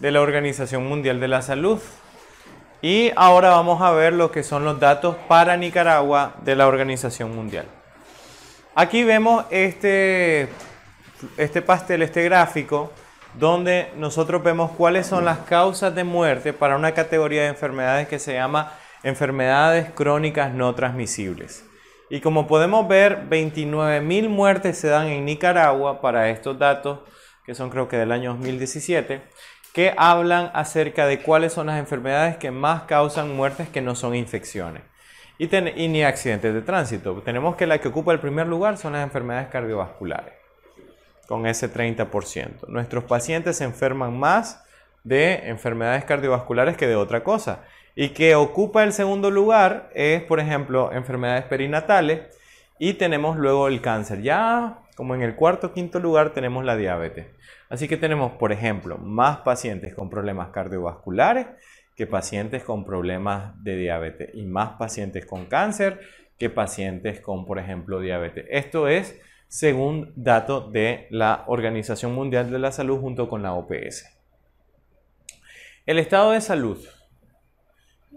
de la Organización Mundial de la Salud. Y ahora vamos a ver lo que son los datos para Nicaragua de la Organización Mundial. Aquí vemos este, este pastel, este gráfico, donde nosotros vemos cuáles son las causas de muerte para una categoría de enfermedades que se llama enfermedades crónicas no transmisibles. Y como podemos ver, 29.000 muertes se dan en Nicaragua para estos datos, que son creo que del año 2017 que hablan acerca de cuáles son las enfermedades que más causan muertes que no son infecciones y, ni accidentes de tránsito. Tenemos que la que ocupa el primer lugar son las enfermedades cardiovasculares, con ese 30%. Nuestros pacientes se enferman más de enfermedades cardiovasculares que de otra cosa. Y que ocupa el segundo lugar es, por ejemplo, enfermedades perinatales y tenemos luego el cáncer. Ya como en el cuarto o quinto lugar tenemos la diabetes. Así que tenemos, por ejemplo, más pacientes con problemas cardiovasculares que pacientes con problemas de diabetes y más pacientes con cáncer que pacientes con, por ejemplo, diabetes. Esto es según dato de la Organización Mundial de la Salud junto con la OPS. El estado de salud.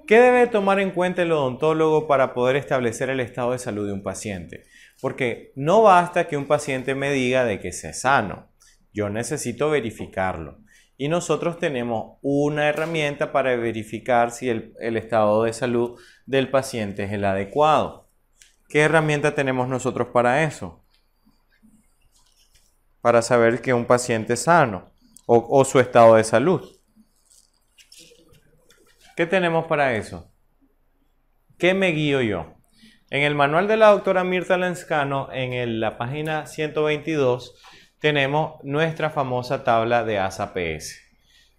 ¿Qué debe tomar en cuenta el odontólogo para poder establecer el estado de salud de un paciente? Porque no basta que un paciente me diga de que se sano. Yo necesito verificarlo. Y nosotros tenemos una herramienta para verificar si el, estado de salud del paciente es el adecuado. ¿Qué herramienta tenemos nosotros para eso? Para saber que un paciente es sano o, su estado de salud. ¿Qué tenemos para eso? ¿Qué me guío yo? En el manual de la doctora Mirta Lencano en la página 122, tenemos nuestra famosa tabla de ASAPS.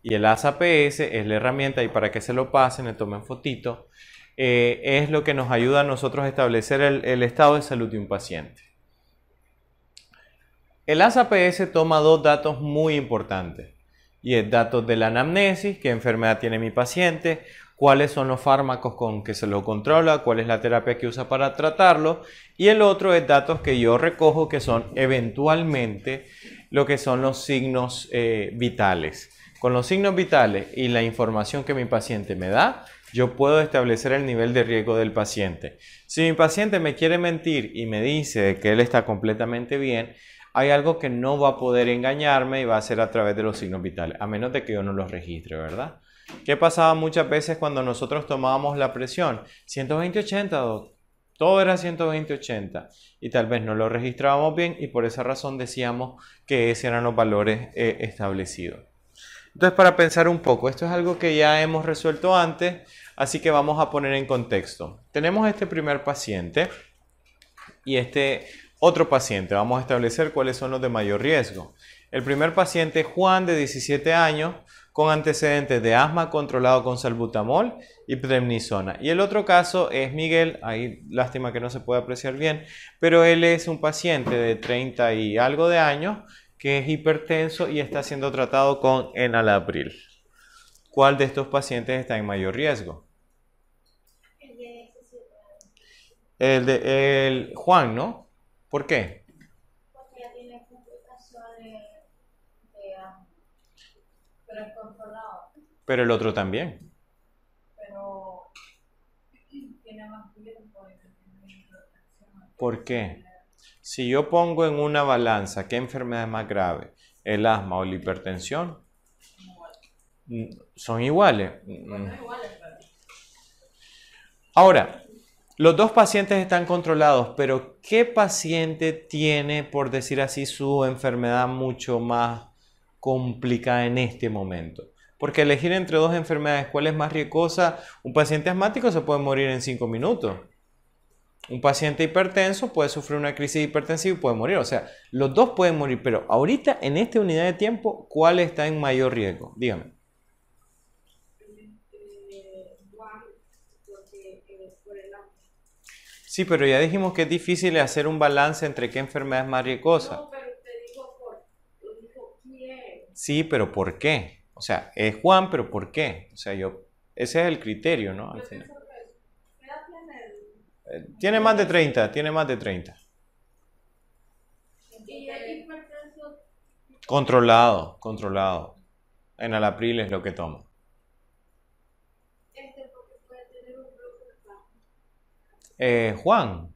Y el ASAPS es la herramienta, y para que se lo pasen, le tomen fotito, eh, es lo que nos ayuda a nosotros a establecer el, el estado de salud de un paciente. El ASAPS toma dos datos muy importantes, y es datos de la anamnesis, qué enfermedad tiene mi paciente, cuáles son los fármacos con que se lo controla, cuál es la terapia que usa para tratarlo. Y el otro es datos que yo recojo que son eventualmente lo que son los signos eh, vitales. Con los signos vitales y la información que mi paciente me da, yo puedo establecer el nivel de riesgo del paciente. Si mi paciente me quiere mentir y me dice que él está completamente bien, hay algo que no va a poder engañarme y va a ser a través de los signos vitales, a menos de que yo no los registre, ¿verdad? ¿Qué pasaba muchas veces cuando nosotros tomábamos la presión? 120-80, Todo era 120-80 y tal vez no lo registrábamos bien y por esa razón decíamos que esos eran los valores eh, establecidos. Entonces, para pensar un poco, esto es algo que ya hemos resuelto antes, así que vamos a poner en contexto. Tenemos este primer paciente y este otro paciente. Vamos a establecer cuáles son los de mayor riesgo. El primer paciente, Juan, de 17 años, con antecedentes de asma controlado con salbutamol y prednisona. Y el otro caso es Miguel, ahí lástima que no se puede apreciar bien, pero él es un paciente de 30 y algo de años que es hipertenso y está siendo tratado con enalapril. ¿Cuál de estos pacientes está en mayor riesgo? El de, el de Juan, ¿no? ¿Por qué? Pero el otro también. Pero tiene más ¿Por qué? Si yo pongo en una balanza qué enfermedad es más grave, el asma o la hipertensión, son iguales. Ahora, los dos pacientes están controlados, pero ¿qué paciente tiene, por decir así, su enfermedad mucho más complicada en este momento? Porque elegir entre dos enfermedades, ¿cuál es más riesgosa? Un paciente asmático se puede morir en cinco minutos. Un paciente hipertenso puede sufrir una crisis hipertensiva y puede morir. O sea, los dos pueden morir, pero ahorita en esta unidad de tiempo, ¿cuál está en mayor riesgo? Dígame. Sí, pero ya dijimos que es difícil hacer un balance entre qué enfermedad es más riesgosa. No, pero Sí, pero ¿por qué? O sea, es Juan, pero ¿por qué? O sea, yo, ese es el criterio, ¿no? Eh, tiene más de 30, tiene más de 30. Controlado, controlado. En el april es lo que tomo. Este, eh, Juan.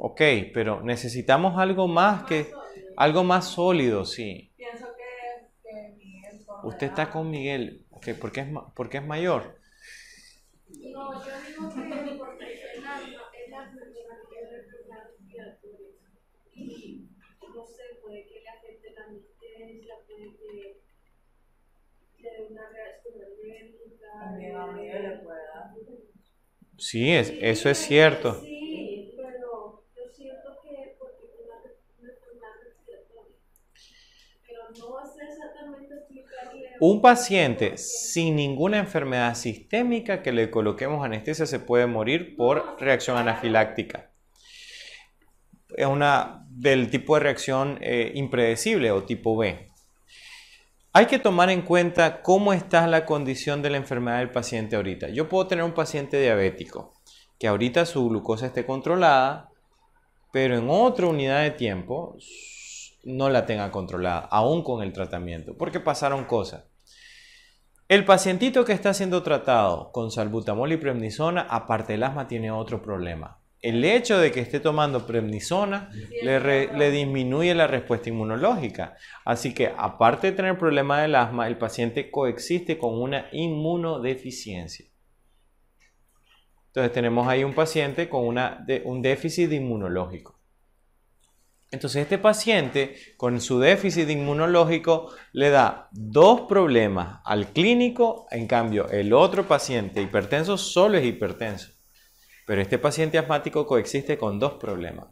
Ok, pero necesitamos algo más que algo más sólido, sí usted está con Miguel que porque, es, es mayor. No, yo digo que es la, persona que es la y no sé, puede que le afecte la amistad, puede que le dé una reacción alérgica. También a mí le pueda. Sí, eso es cierto. Sí, Un paciente sin ninguna enfermedad sistémica que le coloquemos anestesia se puede morir por reacción anafiláctica. Es una del tipo de reacción eh, impredecible o tipo B. Hay que tomar en cuenta cómo está la condición de la enfermedad del paciente ahorita. Yo puedo tener un paciente diabético que ahorita su glucosa esté controlada, pero en otra unidad de tiempo no la tenga controlada, aún con el tratamiento, porque pasaron cosas. El pacientito que está siendo tratado con salbutamol y prednisona, aparte del asma, tiene otro problema. El hecho de que esté tomando prednisona le, disminuye la respuesta inmunológica. Así que, aparte de tener problema del asma, el paciente coexiste con una inmunodeficiencia. Entonces, tenemos ahí un paciente con una, un déficit inmunológico. Entonces este paciente con su déficit inmunológico le da dos problemas al clínico, en cambio el otro paciente hipertenso solo es hipertenso. Pero este paciente asmático coexiste con dos problemas.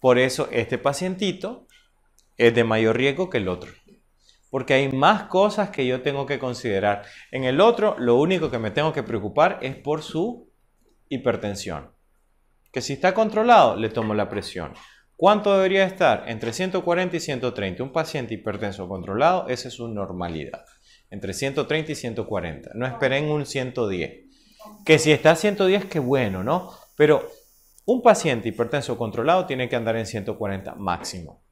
Por eso este pacientito es de mayor riesgo que el otro. Porque hay más cosas que yo tengo que considerar. En el otro, lo único que me tengo que preocupar es por su hipertensión. Que si está controlado, le tomo la presión. ¿Cuánto debería estar? Entre 140 y 130. Un paciente hipertenso controlado, esa es su normalidad. Entre 130 y 140. No esperen un 110. Que si está a 110, qué bueno, ¿no? Pero un paciente hipertenso controlado tiene que andar en 140 máximo.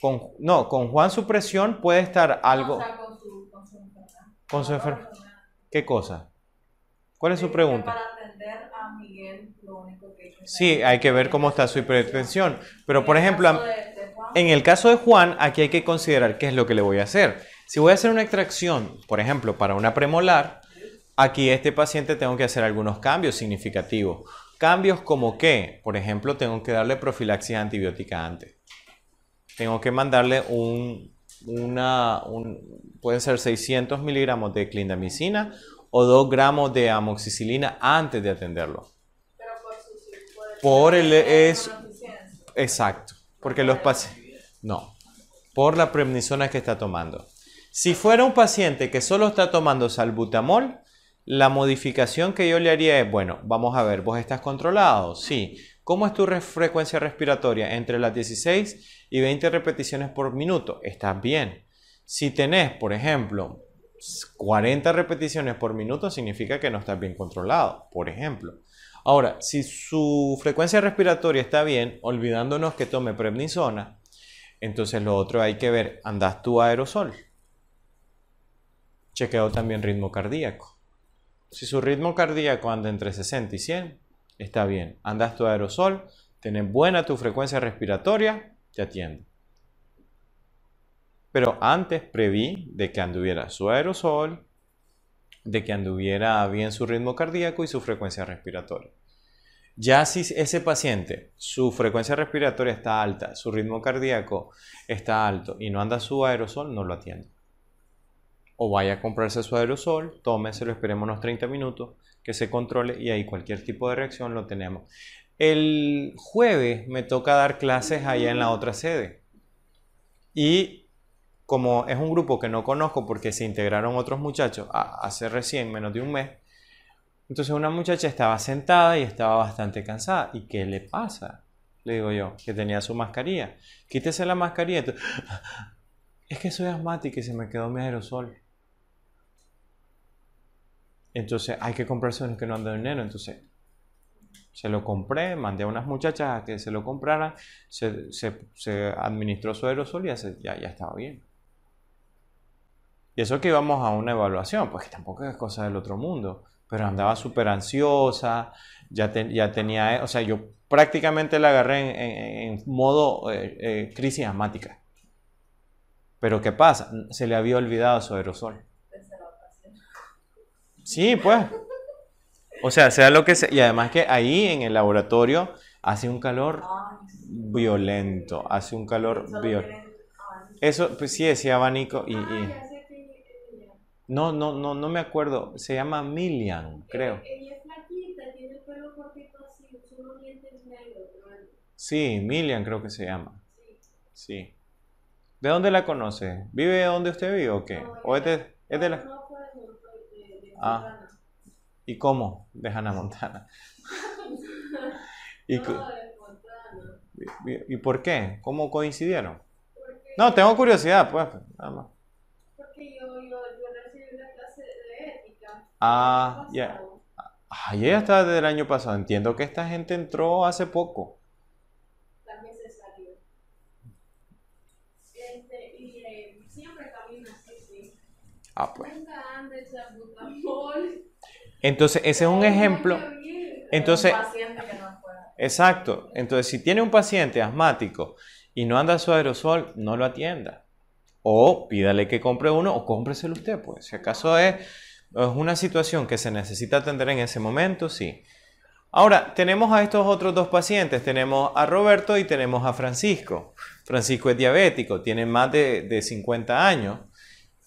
Con, no, con Juan su presión puede estar algo... con su, enfermedad. ¿Con su ¿Qué cosa? ¿Cuál es su pregunta? Para atender Sí, hay que ver cómo está su hipertensión. Pero, por ejemplo, en el caso de Juan, aquí hay que considerar qué es lo que le voy a hacer. Si voy a hacer una extracción, por ejemplo, para una premolar, aquí este paciente tengo que hacer algunos cambios significativos. Cambios como que, por ejemplo, tengo que darle profilaxis antibiótica antes. Tengo que mandarle un, una, un, pueden ser 600 miligramos de clindamicina o 2 gramos de amoxicilina antes de atenderlo. Pero por, su, por, el, es exacto, porque los pacientes no, por la prednisona que está tomando. Si fuera un paciente que solo está tomando salbutamol, la modificación que yo le haría es, bueno, vamos a ver, vos estás controlado, sí. ¿Cómo es tu frecuencia respiratoria? Entre las 16 y 20 repeticiones por minuto. Estás bien. Si tenés, por ejemplo, 40 repeticiones por minuto significa que no estás bien controlado, por ejemplo. Ahora, si su frecuencia respiratoria está bien, olvidándonos que tome prednisona, entonces lo otro hay que ver, andas tu aerosol. Chequeo también ritmo cardíaco. Si su ritmo cardíaco anda entre 60 y 100, está bien. Andas tu aerosol, tenés buena tu frecuencia respiratoria, te atiendo. Pero antes preví de que anduviera su aerosol, de que anduviera bien su ritmo cardíaco y su frecuencia respiratoria. Ya si ese paciente, su frecuencia respiratoria está alta, su ritmo cardíaco está alto y no anda su aerosol, no lo atiendo. O vaya a comprarse su aerosol, lo esperemos unos 30 minutos, que se controle y ahí cualquier tipo de reacción lo tenemos. El jueves me toca dar clases allá en la otra sede. Y como es un grupo que no conozco porque se integraron otros muchachos hace recién, menos de un mes, entonces una muchacha estaba sentada y estaba bastante cansada. ¿Y qué le pasa? Le digo yo, que tenía su mascarilla. Quítese la mascarilla. Es que soy asmático y se me quedó mi aerosol. Entonces hay que comprarse uno que no andan dinero. Entonces se lo compré, mandé a unas muchachas a que se lo compraran, se, administró su aerosol y ya estaba bien. Y eso que íbamos a una evaluación, pues que tampoco es cosa del otro mundo, pero andaba súper ansiosa, ya, tenía, eh, o sea, yo prácticamente la agarré en, modo eh, eh, crisis asmática. Pero ¿qué pasa? Se le había olvidado su aerosol. Sí, pues. O sea, sea lo que sea. Y además que ahí en el laboratorio hace un calor violento, hace un calor violento. Ah, eso, pues sí, ese abanico y ah, no, no, no, no me acuerdo. Se llama Milian, creo. Eh, es pelo Sí, Milian creo que se llama. Sí. ¿De dónde la conoce? ¿Vive donde usted vive o qué? ¿O de, de Ah. ¿Y cómo? De Hannah Montana. ¿Y, ¿Y por qué? ¿Cómo coincidieron? No, tengo curiosidad, pues, nada más. Ah, ah, ya. Ah, ella está desde el año pasado. Entiendo que esta gente entró hace poco. También se salió. Este, y eh, siempre camina así, sí. Ah, pues. Entonces, ese es un ejemplo. Entonces, exacto. Entonces, si tiene un paciente asmático y no anda su aerosol, no lo atienda. O pídale que compre uno o cómpreselo usted, pues. Si acaso es ¿Es una situación que se necesita atender en ese momento? Sí. Ahora, tenemos a estos otros dos pacientes, tenemos a Roberto y tenemos a Francisco. Francisco es diabético, tiene más de, 50 años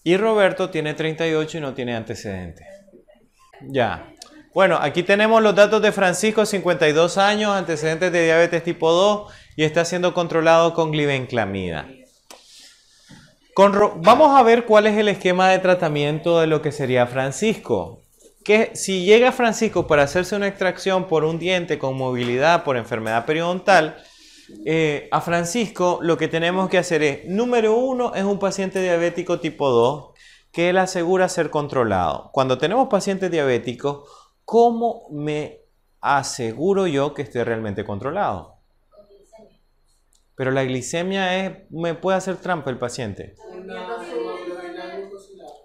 y Roberto tiene 38 y no tiene antecedentes. Ya. Bueno, aquí tenemos los datos de Francisco, 52 años, antecedentes de diabetes tipo 2 y está siendo controlado con glibenclamida. Vamos a ver cuál es el esquema de tratamiento de lo que sería Francisco. Que si llega Francisco para hacerse una extracción por un diente con movilidad por enfermedad periodontal, eh, a Francisco lo que tenemos que hacer es, número uno, es un paciente diabético tipo 2 que él asegura ser controlado. Cuando tenemos pacientes diabéticos, ¿cómo me aseguro yo que esté realmente controlado? Pero la glicemia es, me puede hacer trampa el paciente.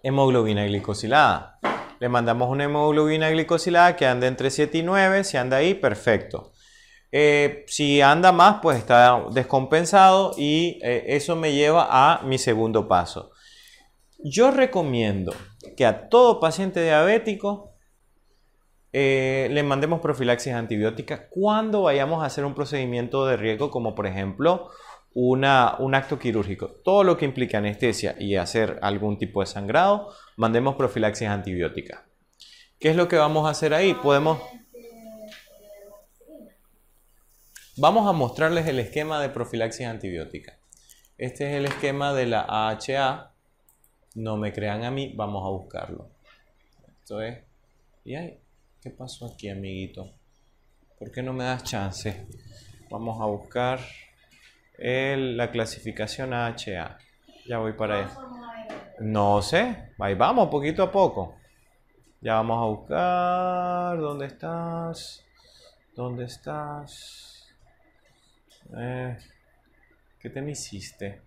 hemoglobina glicosilada. Le mandamos una hemoglobina glicosilada que anda entre 7 y 9, si anda ahí, perfecto. Eh, si anda más, pues está descompensado y eh, eso me lleva a mi segundo paso. Yo recomiendo que a todo paciente diabético eh, le mandemos profilaxis antibiótica cuando vayamos a hacer un procedimiento de riesgo como por ejemplo una, un acto quirúrgico. Todo lo que implica anestesia y hacer algún tipo de sangrado, mandemos profilaxis antibiótica. ¿Qué es lo que vamos a hacer ahí? Podemos... Vamos a mostrarles el esquema de profilaxis antibiótica. Este es el esquema de la AHA. No me crean a mí, vamos a buscarlo. Esto es... Y ahí. ¿Qué pasó aquí, amiguito? ¿Por qué no me das chance? Vamos a buscar la clasificación HA. Ya voy para eso. No sé. Ahí vamos, poquito a poco. Ya vamos a buscar. ¿Dónde estás? ¿Dónde estás? Eh, ¿Qué te me hiciste?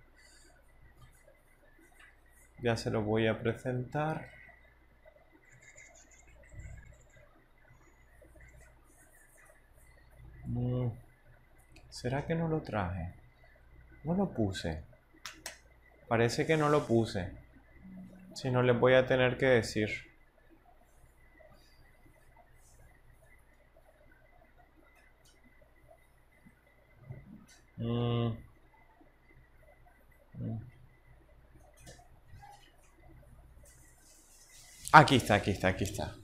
Ya se lo voy a presentar. ¿Será que no lo traje? No lo puse. Parece que no lo puse. Si no, le voy a tener que decir. Mm. Aquí está, aquí está, aquí está.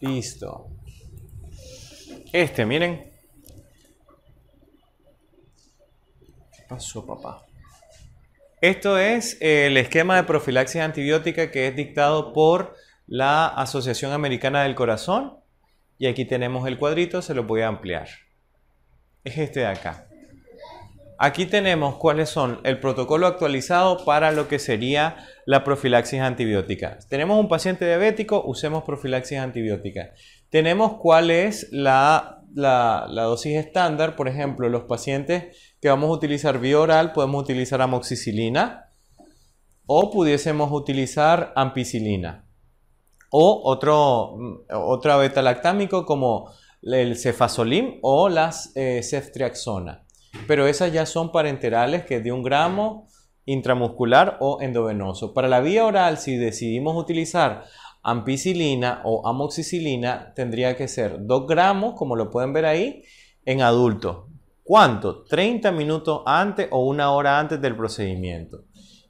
Listo. Este, miren. pasó, papá? Esto es el esquema de profilaxis antibiótica que es dictado por la Asociación Americana del Corazón. Y aquí tenemos el cuadrito, se lo voy a ampliar. Es este de acá. Aquí tenemos cuáles son el protocolo actualizado para lo que sería la profilaxis antibiótica. Tenemos un paciente diabético, usemos profilaxis antibiótica. Tenemos cuál es la, la dosis estándar, por ejemplo, los pacientes que vamos a utilizar vía oral, podemos utilizar amoxicilina o pudiésemos utilizar ampicilina o otro, mm, otro beta-lactámico como el cefazolim o las eh, ceftriaxona. Pero esas ya son parenterales que es de un gramo intramuscular o endovenoso. Para la vía oral, si decidimos utilizar ampicilina o amoxicilina, tendría que ser 2 gramos, como lo pueden ver ahí, en adulto. ¿Cuánto? 30 minutos antes o una hora antes del procedimiento.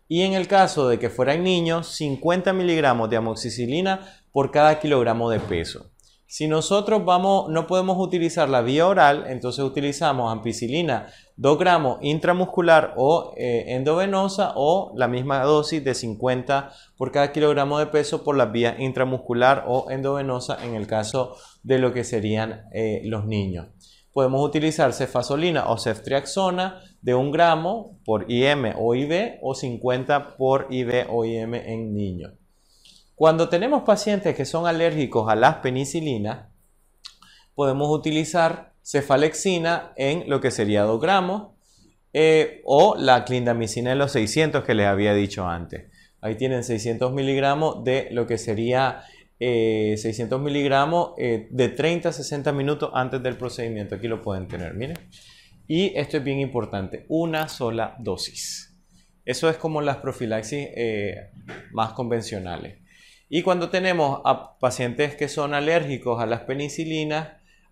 Y en el caso de que fueran niños, 50 miligramos de amoxicilina por cada kilogramo de peso. Si nosotros vamos, no podemos utilizar la vía oral, entonces utilizamos ampicilina 2 gramos intramuscular o eh, endovenosa o la misma dosis de 50 por cada kilogramo de peso por la vía intramuscular o endovenosa en el caso de lo que serían eh, los niños podemos utilizar cefasolina o ceftriaxona de un gramo por IM o IV o 50 por IV o IM en niños. Cuando tenemos pacientes que son alérgicos a las penicilinas, podemos utilizar cefalexina en lo que sería 2 gramos eh, o la clindamicina en los 600 que les había dicho antes. Ahí tienen 600 miligramos de lo que sería 600 eh, miligramos eh, de 30 a 60 minutos antes del procedimiento. Aquí lo pueden tener, miren. Y esto es bien importante, una sola dosis. Eso es como las profilaxis eh, más convencionales. Y cuando tenemos a pacientes que son alérgicos a las penicilinas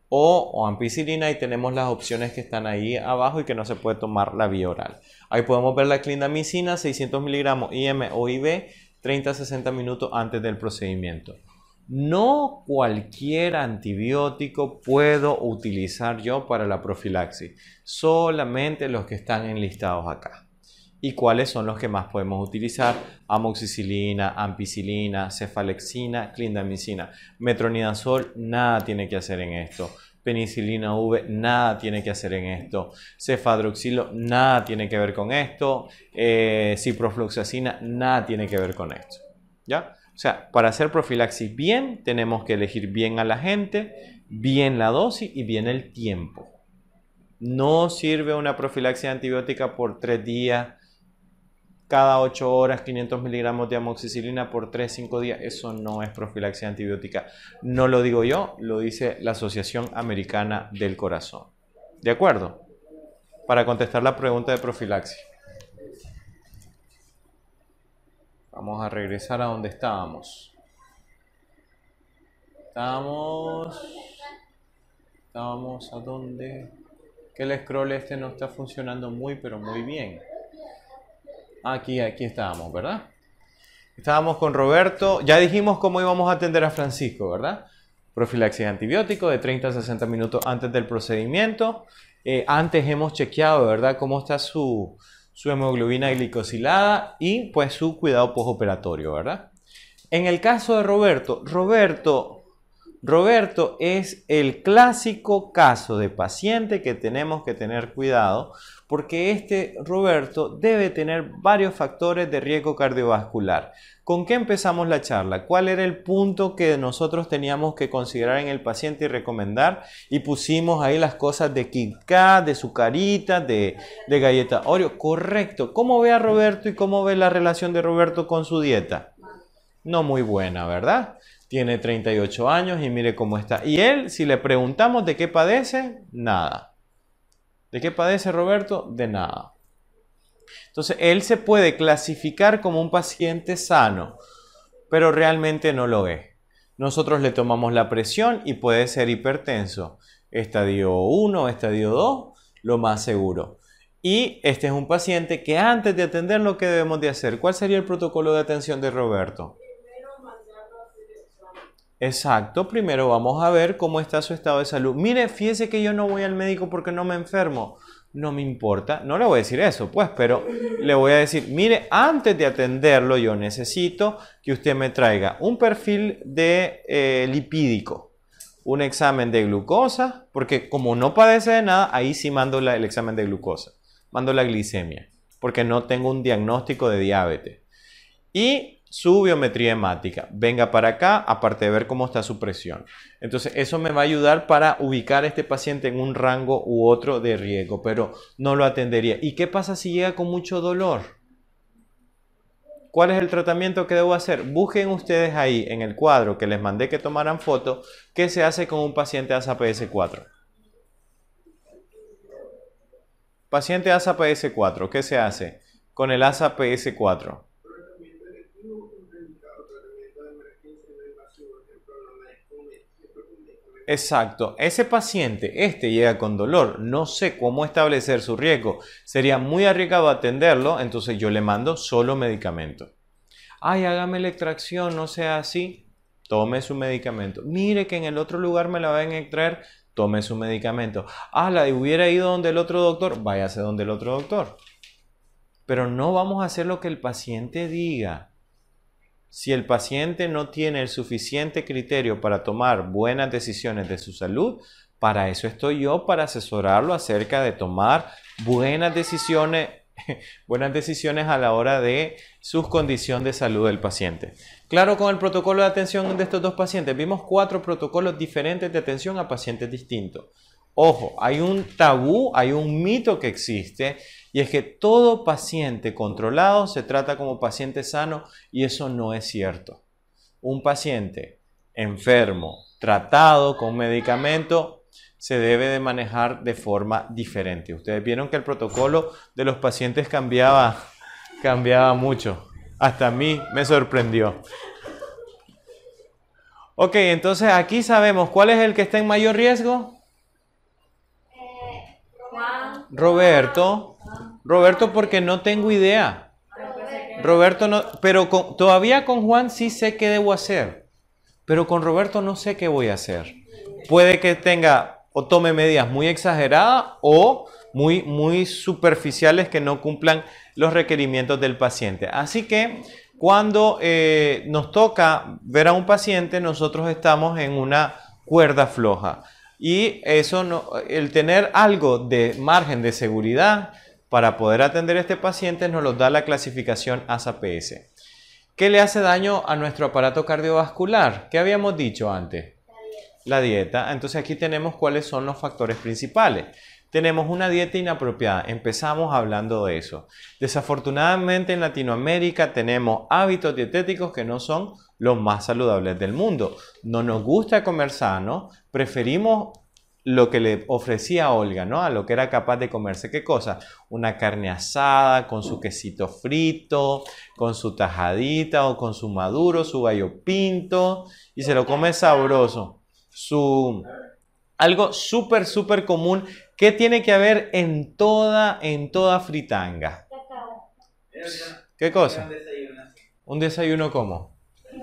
o, ampicilina y tenemos las opciones que están ahí abajo y que no se puede tomar la vía oral. Ahí podemos ver la clindamicina, 600 miligramos IM o IB, 30-60 minutos antes del procedimiento. No cualquier antibiótico puedo utilizar yo para la profilaxis, solamente los que están enlistados acá. ¿Y cuáles son los que más podemos utilizar? Amoxicilina, ampicilina, cefalexina, clindamicina, metronidazol, nada tiene que hacer en esto. Penicilina V, nada tiene que hacer en esto. Cefadroxilo, nada tiene que ver con esto. Eh, ciprofloxacina, nada tiene que ver con esto. ¿Ya? O sea, para hacer profilaxis bien, tenemos que elegir bien a la gente, bien la dosis y bien el tiempo. No sirve una profilaxis antibiótica por tres días, cada ocho horas 500 miligramos de amoxicilina por tres, cinco días. Eso no es profilaxis antibiótica. No lo digo yo, lo dice la Asociación Americana del Corazón. ¿De acuerdo? Para contestar la pregunta de profilaxis. Vamos a regresar a donde estábamos. Estábamos. Estábamos a donde. Que el scroll este no está funcionando muy, pero muy bien. Aquí, aquí estábamos, ¿verdad? Estábamos con Roberto. Ya dijimos cómo íbamos a atender a Francisco, ¿verdad? Profilaxis antibiótico de 30 a 60 minutos antes del procedimiento. Eh, antes hemos chequeado, ¿verdad? Cómo está su, su hemoglobina glicosilada y pues su cuidado postoperatorio, ¿verdad? En el caso de Roberto, Roberto Roberto es el clásico caso de paciente que tenemos que tener cuidado porque este Roberto debe tener varios factores de riesgo cardiovascular. ¿Con qué empezamos la charla? ¿Cuál era el punto que nosotros teníamos que considerar en el paciente y recomendar? Y pusimos ahí las cosas de Kit de su carita, de, de galleta Oreo. Correcto. ¿Cómo ve a Roberto y cómo ve la relación de Roberto con su dieta? No muy buena, ¿verdad? tiene 38 años y mire cómo está. Y él, si le preguntamos de qué padece, nada. ¿De qué padece Roberto? De nada. Entonces, él se puede clasificar como un paciente sano, pero realmente no lo es. Nosotros le tomamos la presión y puede ser hipertenso. Estadio 1, estadio 2, lo más seguro. Y este es un paciente que antes de atenderlo, ¿qué debemos de hacer? ¿Cuál sería el protocolo de atención de Roberto? Exacto, primero vamos a ver cómo está su estado de salud. Mire, fíjese que yo no voy al médico porque no me enfermo. No me importa, no le voy a decir eso, pues, pero le voy a decir, mire, antes de atenderlo yo necesito que usted me traiga un perfil de eh, lipídico, un examen de glucosa, porque como no padece de nada, ahí sí mando el examen de glucosa, mando la glicemia, porque no tengo un diagnóstico de diabetes. Y su biometría hemática. Venga para acá, aparte de ver cómo está su presión. Entonces, eso me va a ayudar para ubicar a este paciente en un rango u otro de riesgo, pero no lo atendería. ¿Y qué pasa si llega con mucho dolor? ¿Cuál es el tratamiento que debo hacer? Busquen ustedes ahí en el cuadro que les mandé que tomaran foto, qué se hace con un paciente ASAPS4. Paciente ASAPS4, ¿qué se hace con el ASAPS4? Exacto. Ese paciente, este llega con dolor, no sé cómo establecer su riesgo. Sería muy arriesgado atenderlo, entonces yo le mando solo medicamento. Ay, hágame la extracción, no sea así. Tome su medicamento. Mire que en el otro lugar me la van a extraer, tome su medicamento. Ah, la hubiera ido donde el otro doctor, váyase donde el otro doctor. Pero no vamos a hacer lo que el paciente diga. Si el paciente no tiene el suficiente criterio para tomar buenas decisiones de su salud, para eso estoy yo, para asesorarlo acerca de tomar buenas decisiones, buenas decisiones a la hora de su condición de salud del paciente. Claro, con el protocolo de atención de estos dos pacientes, vimos cuatro protocolos diferentes de atención a pacientes distintos. Ojo, hay un tabú, hay un mito que existe y es que todo paciente controlado se trata como paciente sano y eso no es cierto. Un paciente enfermo, tratado con medicamento, se debe de manejar de forma diferente. Ustedes vieron que el protocolo de los pacientes cambiaba, cambiaba mucho. Hasta a mí me sorprendió. Ok, entonces aquí sabemos cuál es el que está en mayor riesgo. Eh, Roberto. Roberto, porque no tengo idea. Roberto no, pero todavía con Juan sí sé qué debo hacer, pero con Roberto no sé qué voy a hacer. Puede que tenga o tome medidas muy exageradas o muy, muy superficiales que no cumplan los requerimientos del paciente. Así que cuando eh, nos toca ver a un paciente, nosotros estamos en una cuerda floja. Y eso, no, el tener algo de margen de seguridad, para poder atender a este paciente nos los da la clasificación ASAPS. ¿Qué le hace daño a nuestro aparato cardiovascular? ¿Qué habíamos dicho antes? La dieta. La dieta. Entonces aquí tenemos cuáles son los factores principales. Tenemos una dieta inapropiada, empezamos hablando de eso. Desafortunadamente en Latinoamérica tenemos hábitos dietéticos que no son los más saludables del mundo. No nos gusta comer sano, preferimos lo que le ofrecía Olga, ¿no? A lo que era capaz de comerse. ¿Qué cosa? Una carne asada, con su quesito frito, con su tajadita o con su maduro, su gallo pinto, y se lo come sabroso. Su, algo súper, súper común que tiene que haber en toda, en toda fritanga. ¿Qué cosa? Un desayuno. ¿Un desayuno cómo? Sí,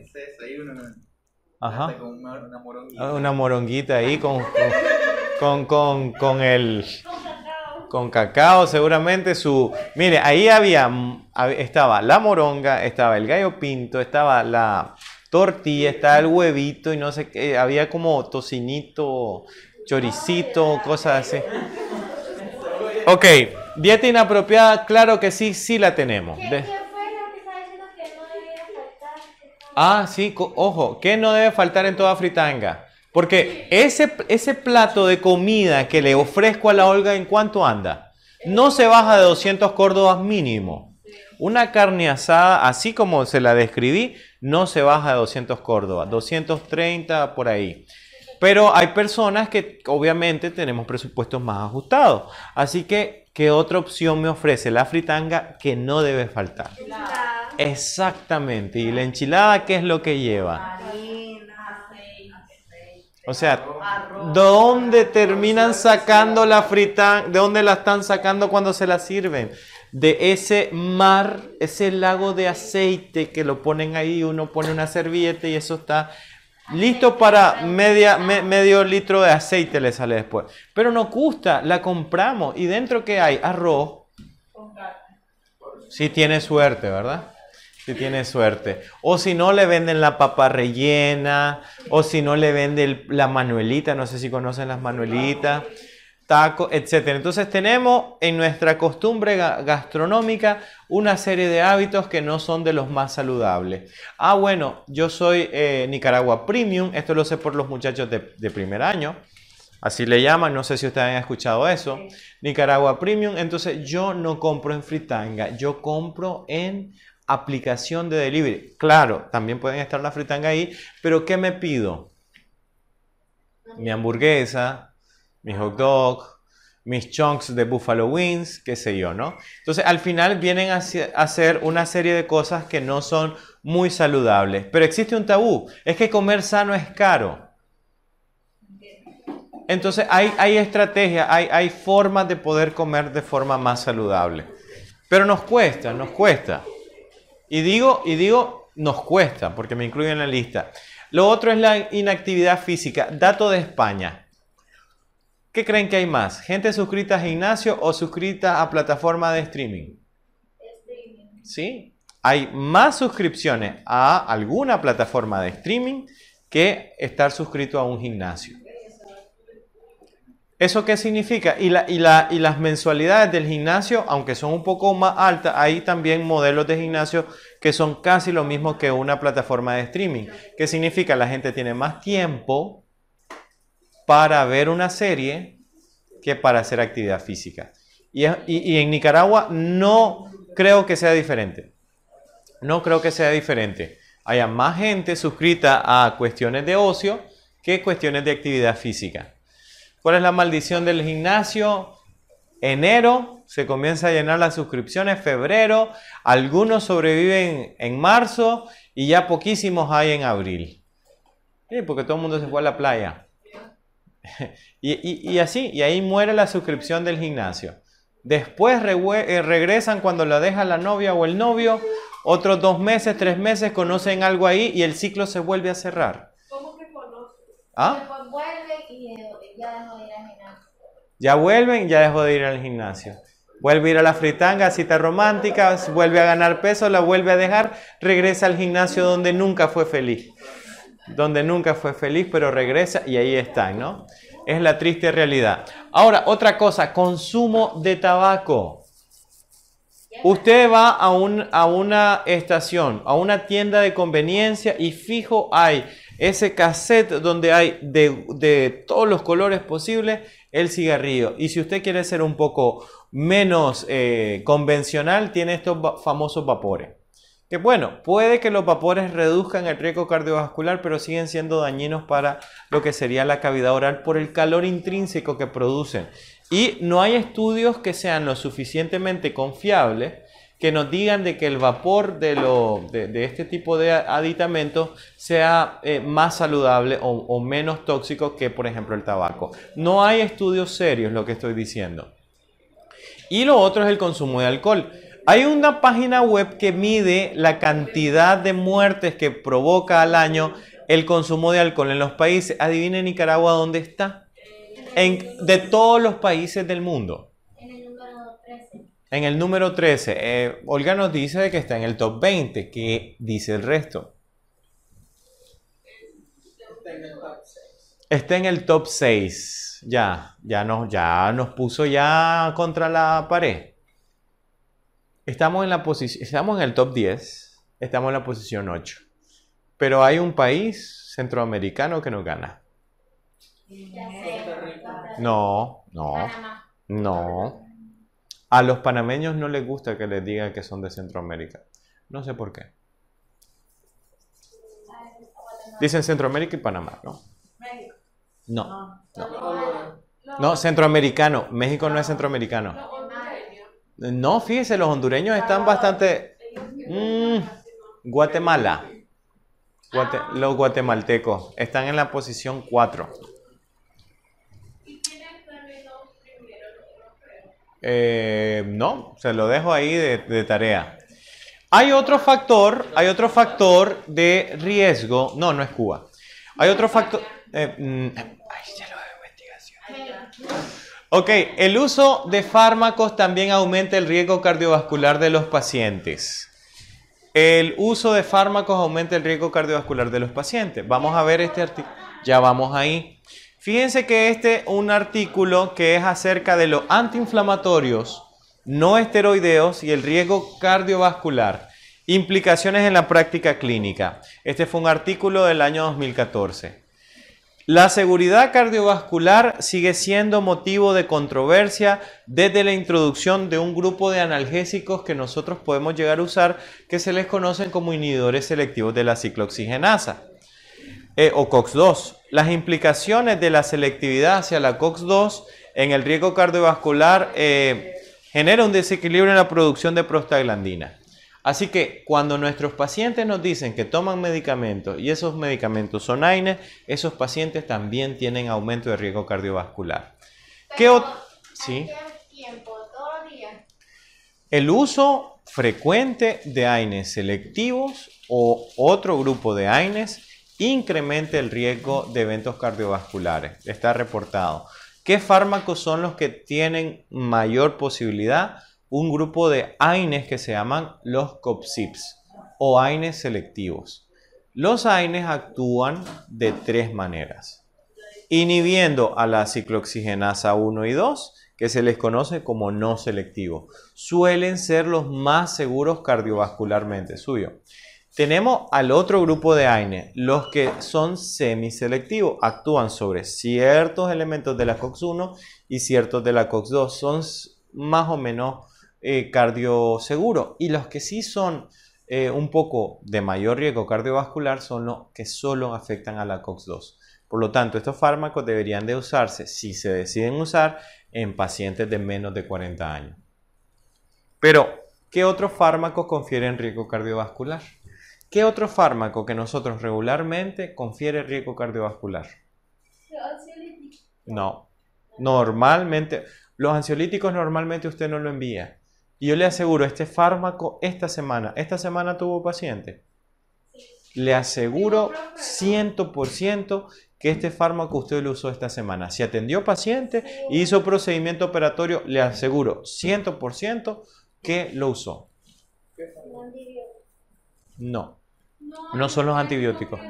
ese desayuno. Ajá. Ah, una, moronguita. ahí con, con, con, con el con cacao seguramente su mire ahí había mm, estaba la moronga estaba el gallo pinto estaba la tortilla estaba el huevito y no sé qué había como tocinito choricito cosas así ok dieta inapropiada claro que sí sí la tenemos Ah, sí, ojo, qué no debe faltar en toda fritanga? Porque ese, ese plato de comida que le ofrezco a la Olga, ¿en cuanto anda? No se baja de 200 córdobas mínimo. Una carne asada, así como se la describí, no se baja de 200 córdobas, 230 por ahí. Pero hay personas que obviamente tenemos presupuestos más ajustados. Así que, ¿qué otra opción me ofrece la fritanga que no debe faltar? Enchilada. Exactamente. ¿Y la enchilada qué es lo que lleva? o sea, ¿de ¿dónde terminan sacando la fritanga? ¿De dónde la están sacando cuando se la sirven? de ese mar, ese lago de aceite que lo ponen ahí, uno pone una servilleta y eso está Listo para medio litro de aceite le sale después. Pero no cuesta, la compramos. ¿Y dentro qué hay? Arroz. Si tiene suerte, ¿verdad? Si tiene suerte. O si no, le venden la papa rellena. O si no, le venden la manuelita. No sé si conocen las manuelitas taco, etcétera. Entonces tenemos en nuestra costumbre gastronómica una serie de hábitos que no son de los más saludables. Ah, bueno, yo soy eh, Nicaragua Premium, esto lo sé por los muchachos de, primer año. Así le llaman, no sé si ustedes han escuchado eso. Nicaragua Premium, entonces yo no compro en Fritanga, yo compro en aplicación de delivery. Claro, también pueden estar la fritanga ahí, pero ¿qué me pido? Mi hamburguesa, mis hot dogs, mis chunks de buffalo wings, qué sé yo, ¿no? Entonces al final vienen a hacer una serie de cosas que no son muy saludables. Pero existe un tabú, es que comer sano es caro. Entonces hay, hay estrategias, hay, hay formas de poder comer de forma más saludable. Pero nos cuesta, nos cuesta. Y digo, y digo, nos cuesta, porque me incluyen en la lista. Lo otro es la inactividad física. Dato de España. ¿Qué creen que hay más? ¿Gente suscrita a gimnasio o suscrita a plataforma de streaming? si ¿Sí? Hay más suscripciones a alguna plataforma de streaming que estar suscrito a un gimnasio. ¿Eso qué significa? Y, la, y, y, las mensualidades del gimnasio, aunque son un poco más altas, hay también modelos de gimnasio que son casi lo mismo que una plataforma de streaming. ¿Qué significa? La gente tiene más tiempo, para ver una serie que para hacer actividad física. Y, en Nicaragua no creo que sea diferente. No creo que sea diferente. Haya más gente suscrita a cuestiones de ocio que cuestiones de actividad física. ¿Cuál es la maldición del gimnasio? Enero se comienza a llenar las suscripciones, febrero, algunos sobreviven en marzo y ya poquísimos hay en abril. porque todo el mundo se fue a la playa. y, así, y ahí muere la suscripción del gimnasio. Después eh, regresan cuando la deja la novia o el novio, otros dos meses, tres meses, conocen algo ahí y el ciclo se vuelve a cerrar. ¿Cómo ¿Ah? Vuelven y eh, ya dejo de ir al gimnasio. Ya vuelven, ya dejo de ir al gimnasio. Vuelve a ir a la fritanga, cita romántica, vuelve a ganar peso, la vuelve a dejar, regresa al gimnasio donde nunca fue feliz donde nunca fue feliz, pero regresa y ahí está, ¿no? Es la triste realidad. Ahora, otra cosa, consumo de tabaco. Usted va a, un, a una estación, a una tienda de conveniencia y fijo hay ese cassette donde hay de, todos los colores posibles el cigarrillo. Y si usted quiere ser un poco menos eh, convencional, tiene estos famosos vapores. Que bueno, puede que los vapores reduzcan el riesgo cardiovascular, pero siguen siendo dañinos para lo que sería la cavidad oral por el calor intrínseco que producen. Y no hay estudios que sean lo suficientemente confiables que nos digan de que el vapor de, este tipo de aditamentos sea eh, más saludable o, o menos tóxico que, por ejemplo, el tabaco. No hay estudios serios, lo que estoy diciendo. Y lo otro es el consumo de alcohol. Hay una página web que mide la cantidad de muertes que provoca al año el consumo de alcohol en los países. Adivine Nicaragua dónde está. En, de todos los países del mundo. En el número 13. En el número 13. Eh, Olga nos dice que está en el top 20. ¿Qué dice el resto? Está en el top 6. Está en el top 6. Ya, ya nos, ya nos puso ya contra la pared. Estamos en, la posición... estamos en el top 10, estamos en la posición 8, pero hay un país centroamericano que nos gana. No, no, no. A los panameños no les gusta que les digan que son de Centroamérica. No sé por qué. Dicen Centroamérica y Panamá, ¿no? No, ah. no. No, centroamericano. México no es centroamericano. No, fíjese, los hondureños están bastante... Mm, Guatemala. Los guatemaltecos están en la posición 4. Eh, no, se lo dejo ahí de, tarea. Hay otro factor, hay otro factor de riesgo. No, no es Cuba. Hay otro factor. Eh, mm, ay, ya lo investigación. Ok, el uso de fármacos también aumenta el riesgo cardiovascular de los pacientes. El uso de fármacos aumenta el riesgo cardiovascular de los pacientes. Vamos a ver este artículo. Ya vamos ahí. Fíjense que este es un artículo que es acerca de los antiinflamatorios no esteroideos y el riesgo cardiovascular. Implicaciones en la práctica clínica. Este fue un artículo del año 2014. La seguridad cardiovascular sigue siendo motivo de controversia desde la introducción de un grupo de analgésicos que nosotros podemos llegar a usar que se les conocen como inhibidores selectivos de la ciclooxigenasa eh, o COX-2. Las implicaciones de la selectividad hacia la COX-2 en el riesgo cardiovascular generan eh, genera un desequilibrio en la producción de prostaglandina. Así que cuando nuestros pacientes nos dicen que toman medicamentos y esos medicamentos son AINES, esos pacientes también tienen aumento de riesgo cardiovascular. ¿Qué otro? ¿Sí? El uso frecuente de AINES selectivos o otro grupo de AINES incrementa el riesgo de eventos cardiovasculares. Está reportado. ¿Qué fármacos son los que tienen mayor posibilidad un grupo de AINES que se llaman los COPSIPs o AINES selectivos. Los AINES actúan de tres maneras. Inhibiendo a la ciclooxigenasa 1 y 2, que se les conoce como no selectivos. Suelen ser los más seguros cardiovascularmente suyo. Tenemos al otro grupo de AINES, los que son semiselectivos, actúan sobre ciertos elementos de la COX-1 y ciertos de la COX-2, son más o menos eh, cardioseguro. Y los que sí son eh, un poco de mayor riesgo cardiovascular son los que solo afectan a la COX-2. Por lo tanto, estos fármacos deberían de usarse, si se deciden usar, en pacientes de menos de 40 años. Pero, ¿qué otros fármacos confieren riesgo cardiovascular? ¿Qué otro fármaco que nosotros regularmente confiere riesgo cardiovascular? Los ansiolíticos. No. Normalmente, los ansiolíticos normalmente usted no lo envía. Y yo le aseguro, este fármaco esta semana, esta semana tuvo paciente. Le aseguro 100% que este fármaco usted lo usó esta semana. Si atendió paciente, hizo procedimiento operatorio, le aseguro 100% que lo usó. No, no son los antibióticos.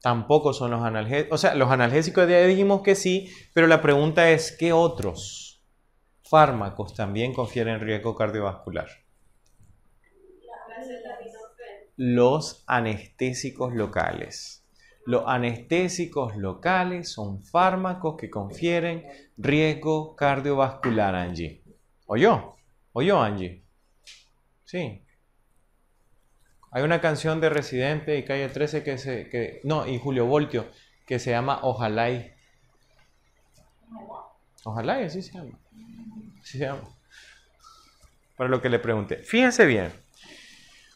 Tampoco son los analgésicos. O sea, los analgésicos ya dijimos que sí, pero la pregunta es, ¿qué otros? fármacos también confieren riesgo cardiovascular. Los anestésicos locales. Los anestésicos locales son fármacos que confieren riesgo cardiovascular, Angie. ¿Oyó? ¿Oyó, Angie? Sí. Hay una canción de Residente y Calle 13 que se... no, y Julio Voltio, que se llama Ojalá y... Ojalá y así se llama. Para lo que le pregunté. Fíjense bien.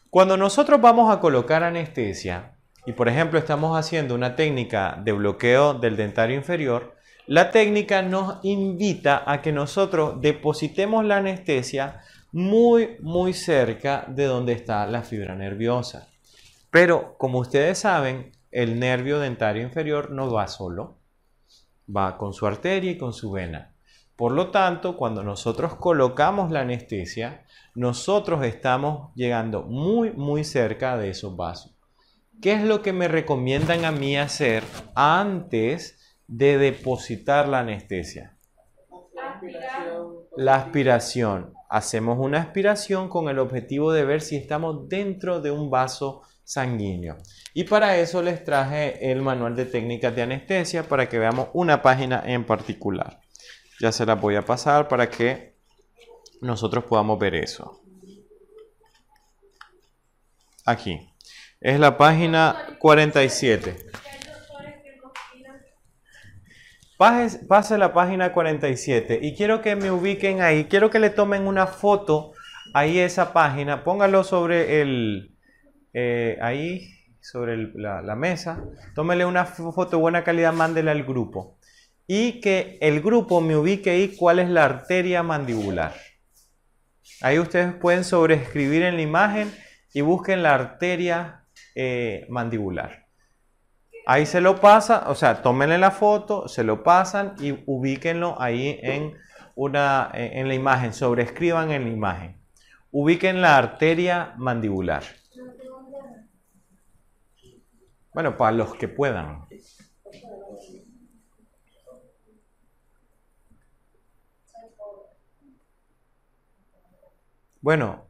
Cuando nosotros vamos a colocar anestesia, y por ejemplo estamos haciendo una técnica de bloqueo del dentario inferior, la técnica nos invita a que nosotros depositemos la anestesia muy, muy cerca de donde está la fibra nerviosa. Pero como ustedes saben, el nervio dentario inferior no va solo, va con su arteria y con su vena. Por lo tanto, cuando nosotros colocamos la anestesia, nosotros estamos llegando muy, muy cerca de esos vasos. ¿Qué es lo que me recomiendan a mí hacer antes de depositar la anestesia? La aspiración. Hacemos una aspiración con el objetivo de ver si estamos dentro de un vaso sanguíneo. Y para eso les traje el manual de técnicas de anestesia para que veamos una página en particular. Ya se la voy a pasar para que nosotros podamos ver eso. Aquí. Es la página 47. Pase, la página 47 y quiero que me ubiquen ahí. Quiero que le tomen una foto ahí esa página. Póngalo sobre el... Eh, ahí, sobre la, mesa. Tómele una foto de buena calidad, mándele al grupo y que el grupo me ubique ahí cuál es la arteria mandibular. Ahí ustedes pueden sobreescribir en la imagen y busquen la arteria eh, mandibular. Ahí se lo pasa, o sea, tómenle la foto, se lo pasan y ubíquenlo ahí en, una, eh, en la imagen, sobreescriban en la imagen. Ubiquen la arteria mandibular. Bueno, para los que puedan. Bueno,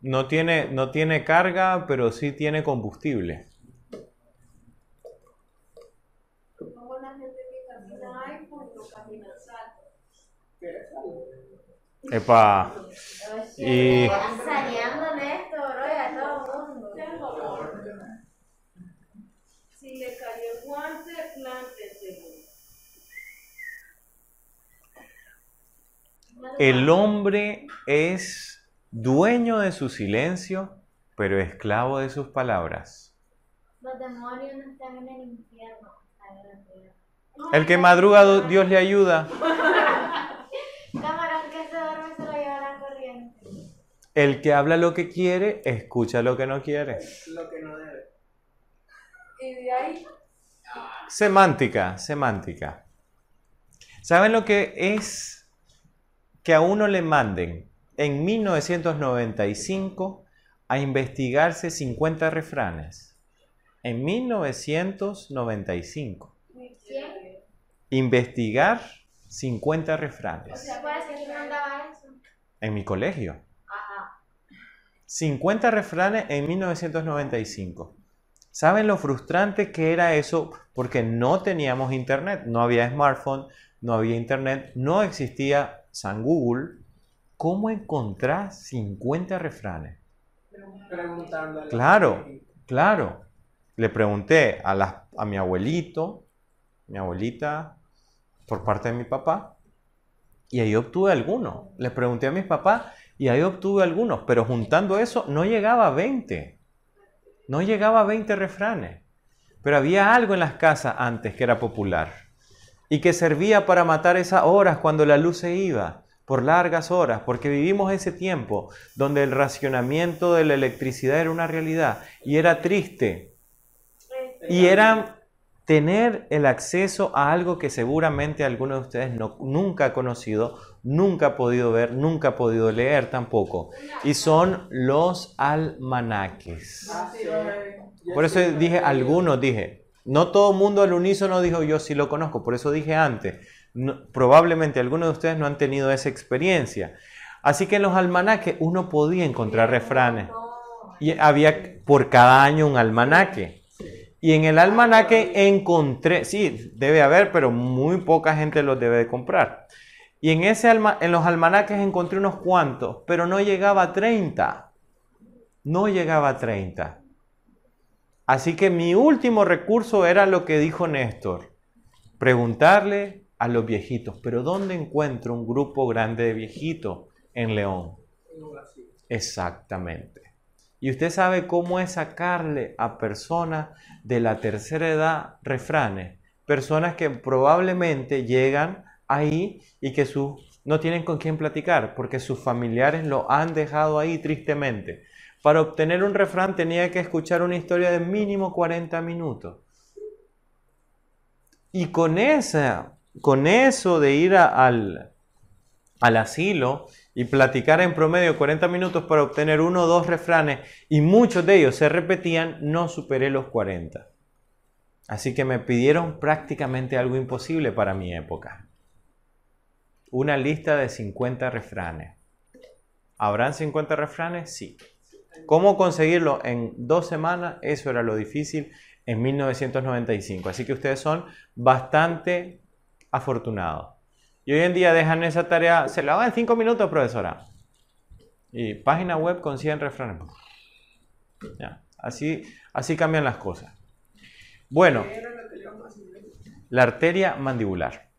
no tiene, no tiene carga, pero sí tiene combustible. Epa. Y... Saneando esto, hoy a todo el mundo. Tengo Si le cayó el guante, plántese. El hombre es dueño de su silencio, pero esclavo de sus palabras. en el infierno. El que madruga, Dios le ayuda. que se duerme se lo corriente. El que habla lo que quiere, escucha lo que no quiere. Lo que no debe. Semántica, semántica. ¿Saben lo que es que a uno le manden en 1995 a investigarse 50 refranes. En 1995. Investigar 50 refranes. O sea, eso? En mi colegio. Ajá. 50 refranes en 1995. ¿Saben lo frustrante que era eso? Porque no teníamos internet, no había smartphone, no había internet, no existía San Google, ¿Cómo encontrar 50 refranes? Claro, claro. Le pregunté a, mi abuelito, mi abuelita, por parte de mi papá, y ahí obtuve algunos. Le pregunté a mis papás y ahí obtuve algunos, pero juntando eso no llegaba a 20. No llegaba a 20 refranes. Pero había algo en las casas antes que era popular y que servía para matar esas horas cuando la luz se iba por largas horas, porque vivimos ese tiempo donde el racionamiento de la electricidad era una realidad y era triste. Y era tener el acceso a algo que seguramente alguno de ustedes no, nunca ha conocido, nunca ha podido ver, nunca ha podido leer tampoco. Y son los almanaques. Por eso dije, algunos dije, no todo el mundo al unísono dijo yo sí lo conozco, por eso dije antes probablemente algunos de ustedes no han tenido esa experiencia. Así que en los almanaques uno podía encontrar refranes. Y había por cada año un almanaque. Y en el almanaque encontré, sí, debe haber, pero muy poca gente los debe de comprar. Y en, ese en los almanaques encontré unos cuantos, pero no llegaba a 30. No llegaba a 30. Así que mi último recurso era lo que dijo Néstor. Preguntarle a los viejitos. Pero ¿dónde encuentro un grupo grande de viejitos? En León. Exactamente. Y usted sabe cómo es sacarle a personas de la tercera edad refranes. Personas que probablemente llegan ahí y que no tienen con quién platicar porque sus familiares lo han dejado ahí tristemente. Para obtener un refrán tenía que escuchar una historia de mínimo 40 minutos. Y con esa con eso de ir al, al asilo y platicar en promedio 40 minutos para obtener uno o dos refranes y muchos de ellos se repetían, no superé los 40. Así que me pidieron prácticamente algo imposible para mi época. Una lista de 50 refranes. ¿Habrán 50 refranes? Sí. ¿Cómo conseguirlo en dos semanas? Eso era lo difícil en 1995. Así que ustedes son bastante afortunado. Y hoy en día dejan esa tarea, se la van en cinco minutos, profesora. Y página web con 100 refranes. así, así cambian las cosas. Bueno, la arteria mandibular.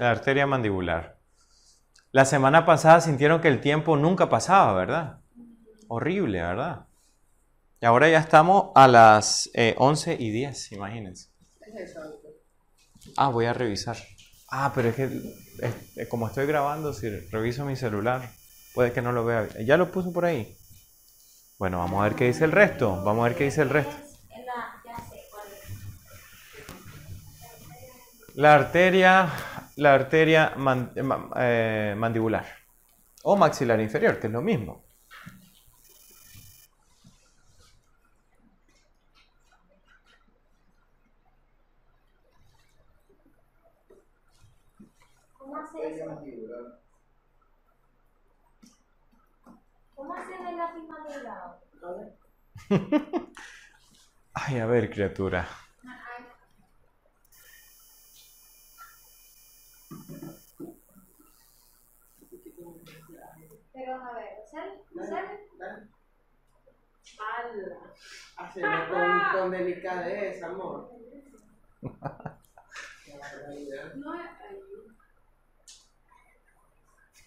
La arteria mandibular. La semana pasada sintieron que el tiempo nunca pasaba, ¿verdad? horrible, ¿verdad? Y ahora ya estamos a las 11 eh, y 10, imagínense. Ah, voy a revisar. Ah, pero es que eh, como estoy grabando, si reviso mi celular, puede que no lo vea. ¿Ya lo puso por ahí? Bueno, vamos a ver qué dice el resto. Vamos a ver qué dice el resto. La arteria, la arteria eh, mandibular o maxilar inferior, que es lo mismo. Ay, a ver, criatura. Pero a ver, sal, sal. Hacerlo con, con delicadeza, amor.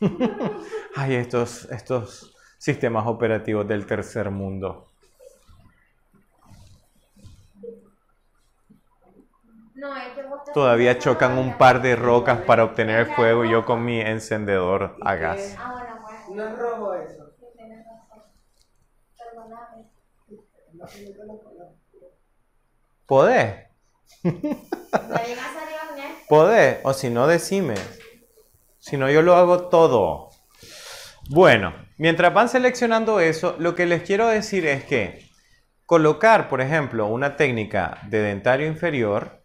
Ay, estos, estos sistemas operativos del tercer mundo. Todavía chocan un par de rocas para obtener fuego y yo con mi encendedor a gas. No eso. ¿Podés? ¿Podés? O si no, decime. Si no, yo lo hago todo. Bueno, mientras van seleccionando eso, lo que les quiero decir es que colocar, por ejemplo, una técnica de dentario inferior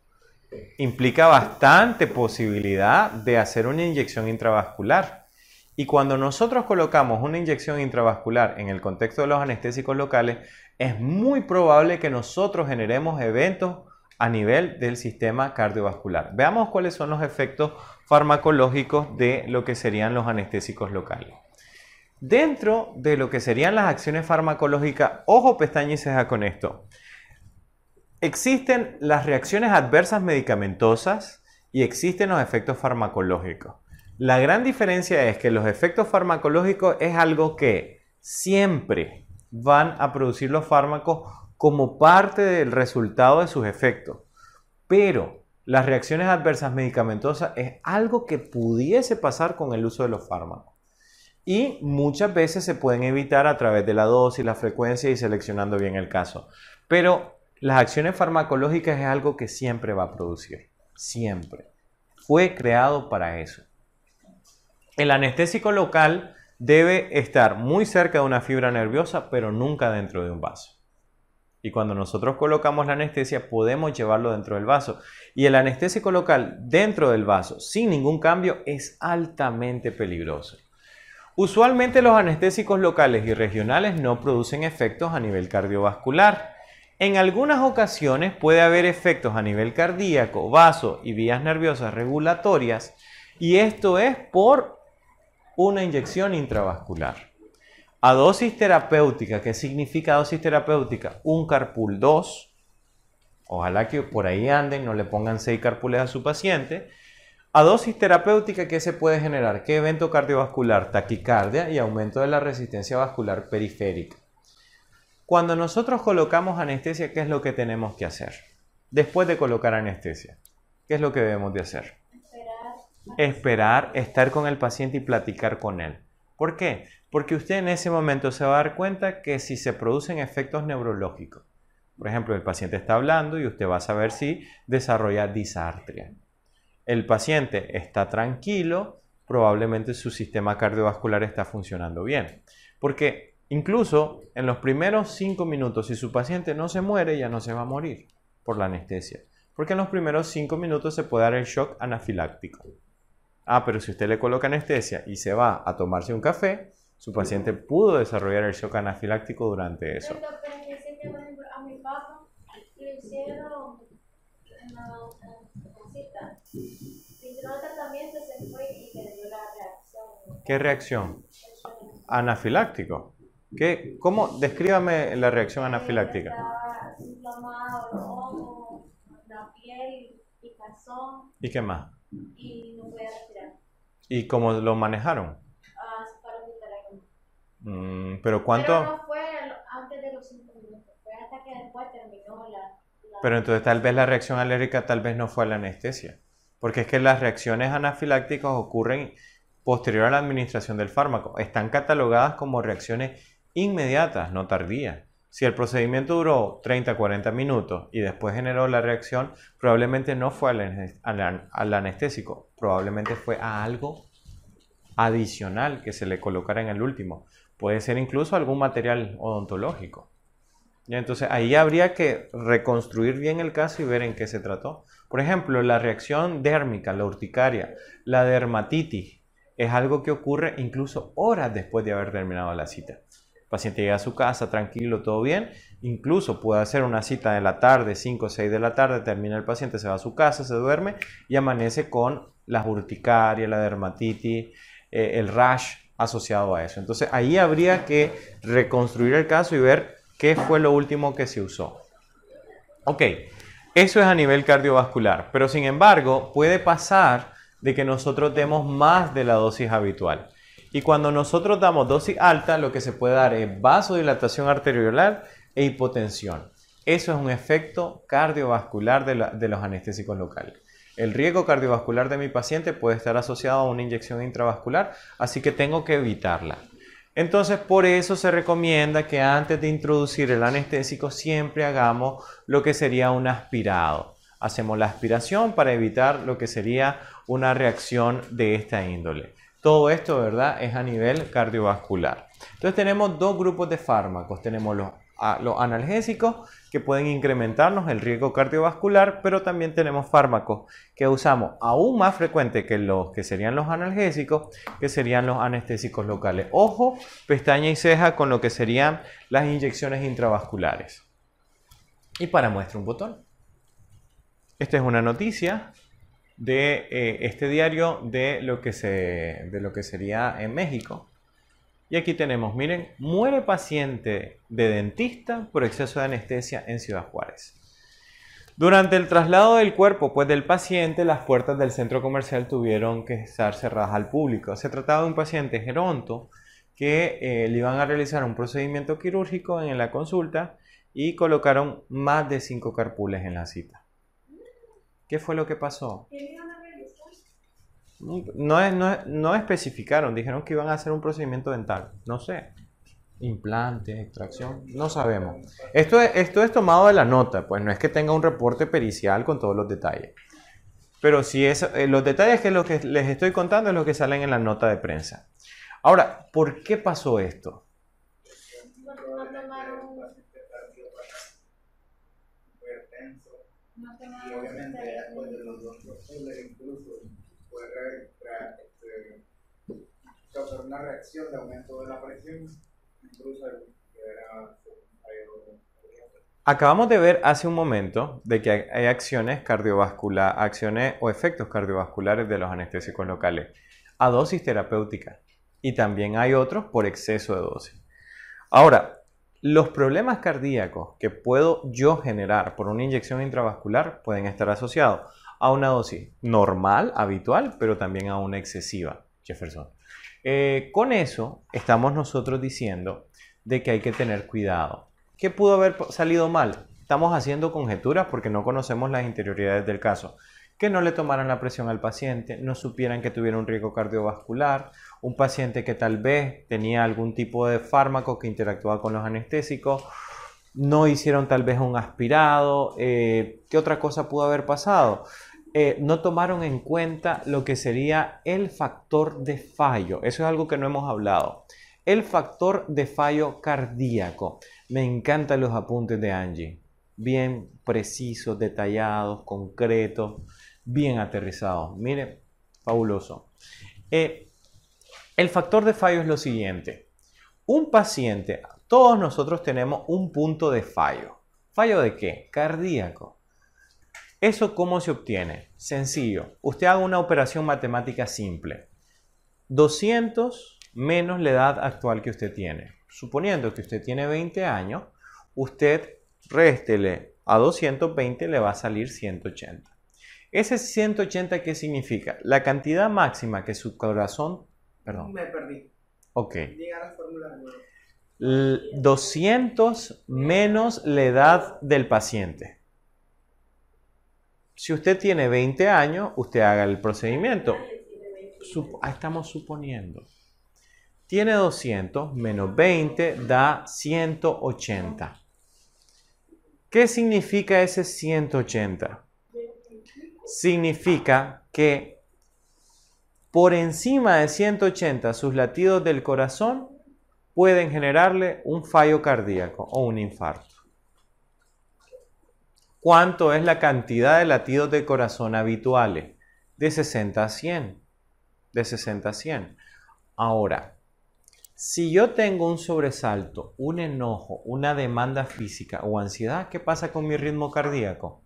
implica bastante posibilidad de hacer una inyección intravascular. Y cuando nosotros colocamos una inyección intravascular en el contexto de los anestésicos locales, es muy probable que nosotros generemos eventos a nivel del sistema cardiovascular. Veamos cuáles son los efectos farmacológicos de lo que serían los anestésicos locales. Dentro de lo que serían las acciones farmacológicas, ojo pestaña con esto. Existen las reacciones adversas medicamentosas y existen los efectos farmacológicos. La gran diferencia es que los efectos farmacológicos es algo que siempre van a producir los fármacos como parte del resultado de sus efectos. Pero las reacciones adversas medicamentosas es algo que pudiese pasar con el uso de los fármacos. Y muchas veces se pueden evitar a través de la dosis, la frecuencia y seleccionando bien el caso. Pero las acciones farmacológicas es algo que siempre va a producir, siempre. Fue creado para eso. El anestésico local debe estar muy cerca de una fibra nerviosa, pero nunca dentro de un vaso. Y cuando nosotros colocamos la anestesia, podemos llevarlo dentro del vaso. Y el anestésico local dentro del vaso, sin ningún cambio, es altamente peligroso. Usualmente los anestésicos locales y regionales no producen efectos a nivel cardiovascular. En algunas ocasiones puede haber efectos a nivel cardíaco, vaso y vías nerviosas regulatorias y esto es por una inyección intravascular. A dosis terapéutica, ¿qué significa dosis terapéutica? Un carpool 2, ojalá que por ahí anden, no le pongan 6 carpules a su paciente. A dosis terapéutica, ¿qué se puede generar? ¿Qué evento cardiovascular? Taquicardia y aumento de la resistencia vascular periférica. Cuando nosotros colocamos anestesia, ¿qué es lo que tenemos que hacer? Después de colocar anestesia, ¿qué es lo que debemos de hacer? Esperar. estar con el paciente y platicar con él. ¿Por qué? Porque usted en ese momento se va a dar cuenta que si se producen efectos neurológicos, por ejemplo, el paciente está hablando y usted va a saber si desarrolla disartria. El paciente está tranquilo, probablemente su sistema cardiovascular está funcionando bien. Porque Incluso en los primeros 5 minutos, si su paciente no se muere, ya no se va a morir por la anestesia. Porque en los primeros 5 minutos se puede dar el shock anafiláctico. Ah, pero si usted le coloca anestesia y se va a tomarse un café, su paciente pudo desarrollar el shock anafiláctico durante eso. ¿Qué reacción? Anafiláctico. ¿Qué, ¿Cómo? Descríbame la reacción anafiláctica. la piel, picazón. ¿Y qué más? Y no podía respirar. ¿Y cómo lo manejaron? Ah, mm, ¿Pero cuánto? Pero fue antes de los 5 minutos, fue hasta que después terminó la, Pero entonces tal vez la reacción alérgica tal vez no fue a la anestesia, porque es que las reacciones anafilácticas ocurren posterior a la administración del fármaco, están catalogadas como reacciones inmediatas, no tardía. Si el procedimiento duró 30-40 minutos y después generó la reacción, probablemente no fue al, anestésico, probablemente fue a algo adicional que se le colocara en el último. Puede ser incluso algún material odontológico. Y entonces ahí habría que reconstruir bien el caso y ver en qué se trató. Por ejemplo, la reacción dérmica, la urticaria, la dermatitis, es algo que ocurre incluso horas después de haber terminado la cita. El paciente llega a su casa tranquilo, todo bien. Incluso puede hacer una cita de la tarde, 5 o 6 de la tarde, termina el paciente, se va a su casa, se duerme y amanece con las urticarias, la dermatitis, eh, el rash asociado a eso. Entonces ahí habría que reconstruir el caso y ver qué fue lo último que se usó. Ok, eso es a nivel cardiovascular, pero sin embargo puede pasar de que nosotros demos más de la dosis habitual. Y cuando nosotros damos dosis alta, lo que se puede dar es vasodilatación arteriolar e hipotensión. Eso es un efecto cardiovascular de los anestésicos locales. El riesgo cardiovascular de mi paciente puede estar asociado a una inyección intravascular, así que tengo que evitarla. Entonces, por eso se recomienda que antes de introducir el anestésico siempre hagamos lo que sería un aspirado. Hacemos la aspiración para evitar lo que sería una reacción de esta índole. Todo esto, ¿verdad? Es a nivel cardiovascular. Entonces tenemos dos grupos de fármacos. Tenemos ah, los, analgésicos que pueden incrementarnos el riesgo cardiovascular, pero también tenemos fármacos que usamos aún más frecuente que los que serían los analgésicos, que serían los anestésicos locales. Ojo, pestaña y ceja con lo que serían las inyecciones intravasculares. Y para muestra un botón. Esta es una noticia de eh, este diario de lo, que se, de lo que sería en México. Y aquí tenemos, miren, muere paciente de dentista por exceso de anestesia en Ciudad Juárez. Durante el traslado del cuerpo pues, del paciente, las puertas del centro comercial tuvieron que estar cerradas al público. Se trataba de un paciente geronto que eh, le iban a realizar un procedimiento quirúrgico en la consulta y colocaron más de cinco carpules en la cita. ¿Qué fue lo que pasó? No, no, no, especificaron, dijeron que iban a hacer un procedimiento dental. No sé. implante, extracción, no sabemos. Esto es, esto es tomado de la nota, pues no es que tenga un reporte pericial con todos los detalles. Pero si es, eh, los detalles que, que les estoy contando es lo que salen en la nota de prensa. Ahora, ¿por qué pasó esto? obviamente de los dos incluso puede este, reacción de aumento de la presión, Acabamos de ver hace un momento de que hay acciones cardiovasculares, acciones o efectos cardiovasculares de los anestésicos locales a dosis terapéutica y también hay otros por exceso de dosis. Ahora, los problemas cardíacos que puedo yo generar por una inyección intravascular pueden estar asociados a una dosis normal, habitual, pero también a una excesiva, Jefferson. Eh, con eso estamos nosotros diciendo de que hay que tener cuidado. ¿Qué pudo haber salido mal? Estamos haciendo conjeturas porque no conocemos las interioridades del caso que no le tomaran la presión al paciente, no supieran que tuviera un riesgo cardiovascular, un paciente que tal vez tenía algún tipo de fármaco que interactuaba con los anestésicos, no hicieron tal vez un aspirado, eh, ¿qué otra cosa pudo haber pasado? Eh, no tomaron en cuenta lo que sería el factor de fallo, eso es algo que no hemos hablado. El factor de fallo cardíaco. Me encantan los apuntes de Angie bien precisos, detallados, concretos bien aterrizado, Mire, fabuloso. Eh, el factor de fallo es lo siguiente. Un paciente, todos nosotros tenemos un punto de fallo. ¿Fallo de qué? Cardíaco. ¿Eso cómo se obtiene? Sencillo. Usted haga una operación matemática simple. 200 menos la edad actual que usted tiene. Suponiendo que usted tiene 20 años, usted réstele a 220 le va a salir 180. Ese 180, ¿qué significa? La cantidad máxima que su corazón... Perdón. Me perdí. Ok. a la fórmula de 200 menos la edad del paciente. Si usted tiene 20 años, usted haga el procedimiento. Ahí estamos suponiendo. Tiene 200 menos 20 da 180. ¿Qué significa ese 180? significa que por encima de 180 sus latidos del corazón pueden generarle un fallo cardíaco o un infarto. ¿Cuánto es la cantidad de latidos del corazón habituales? De 60 a 100. De 60 a 100. Ahora, si yo tengo un sobresalto, un enojo, una demanda física o ansiedad, ¿qué pasa con mi ritmo cardíaco?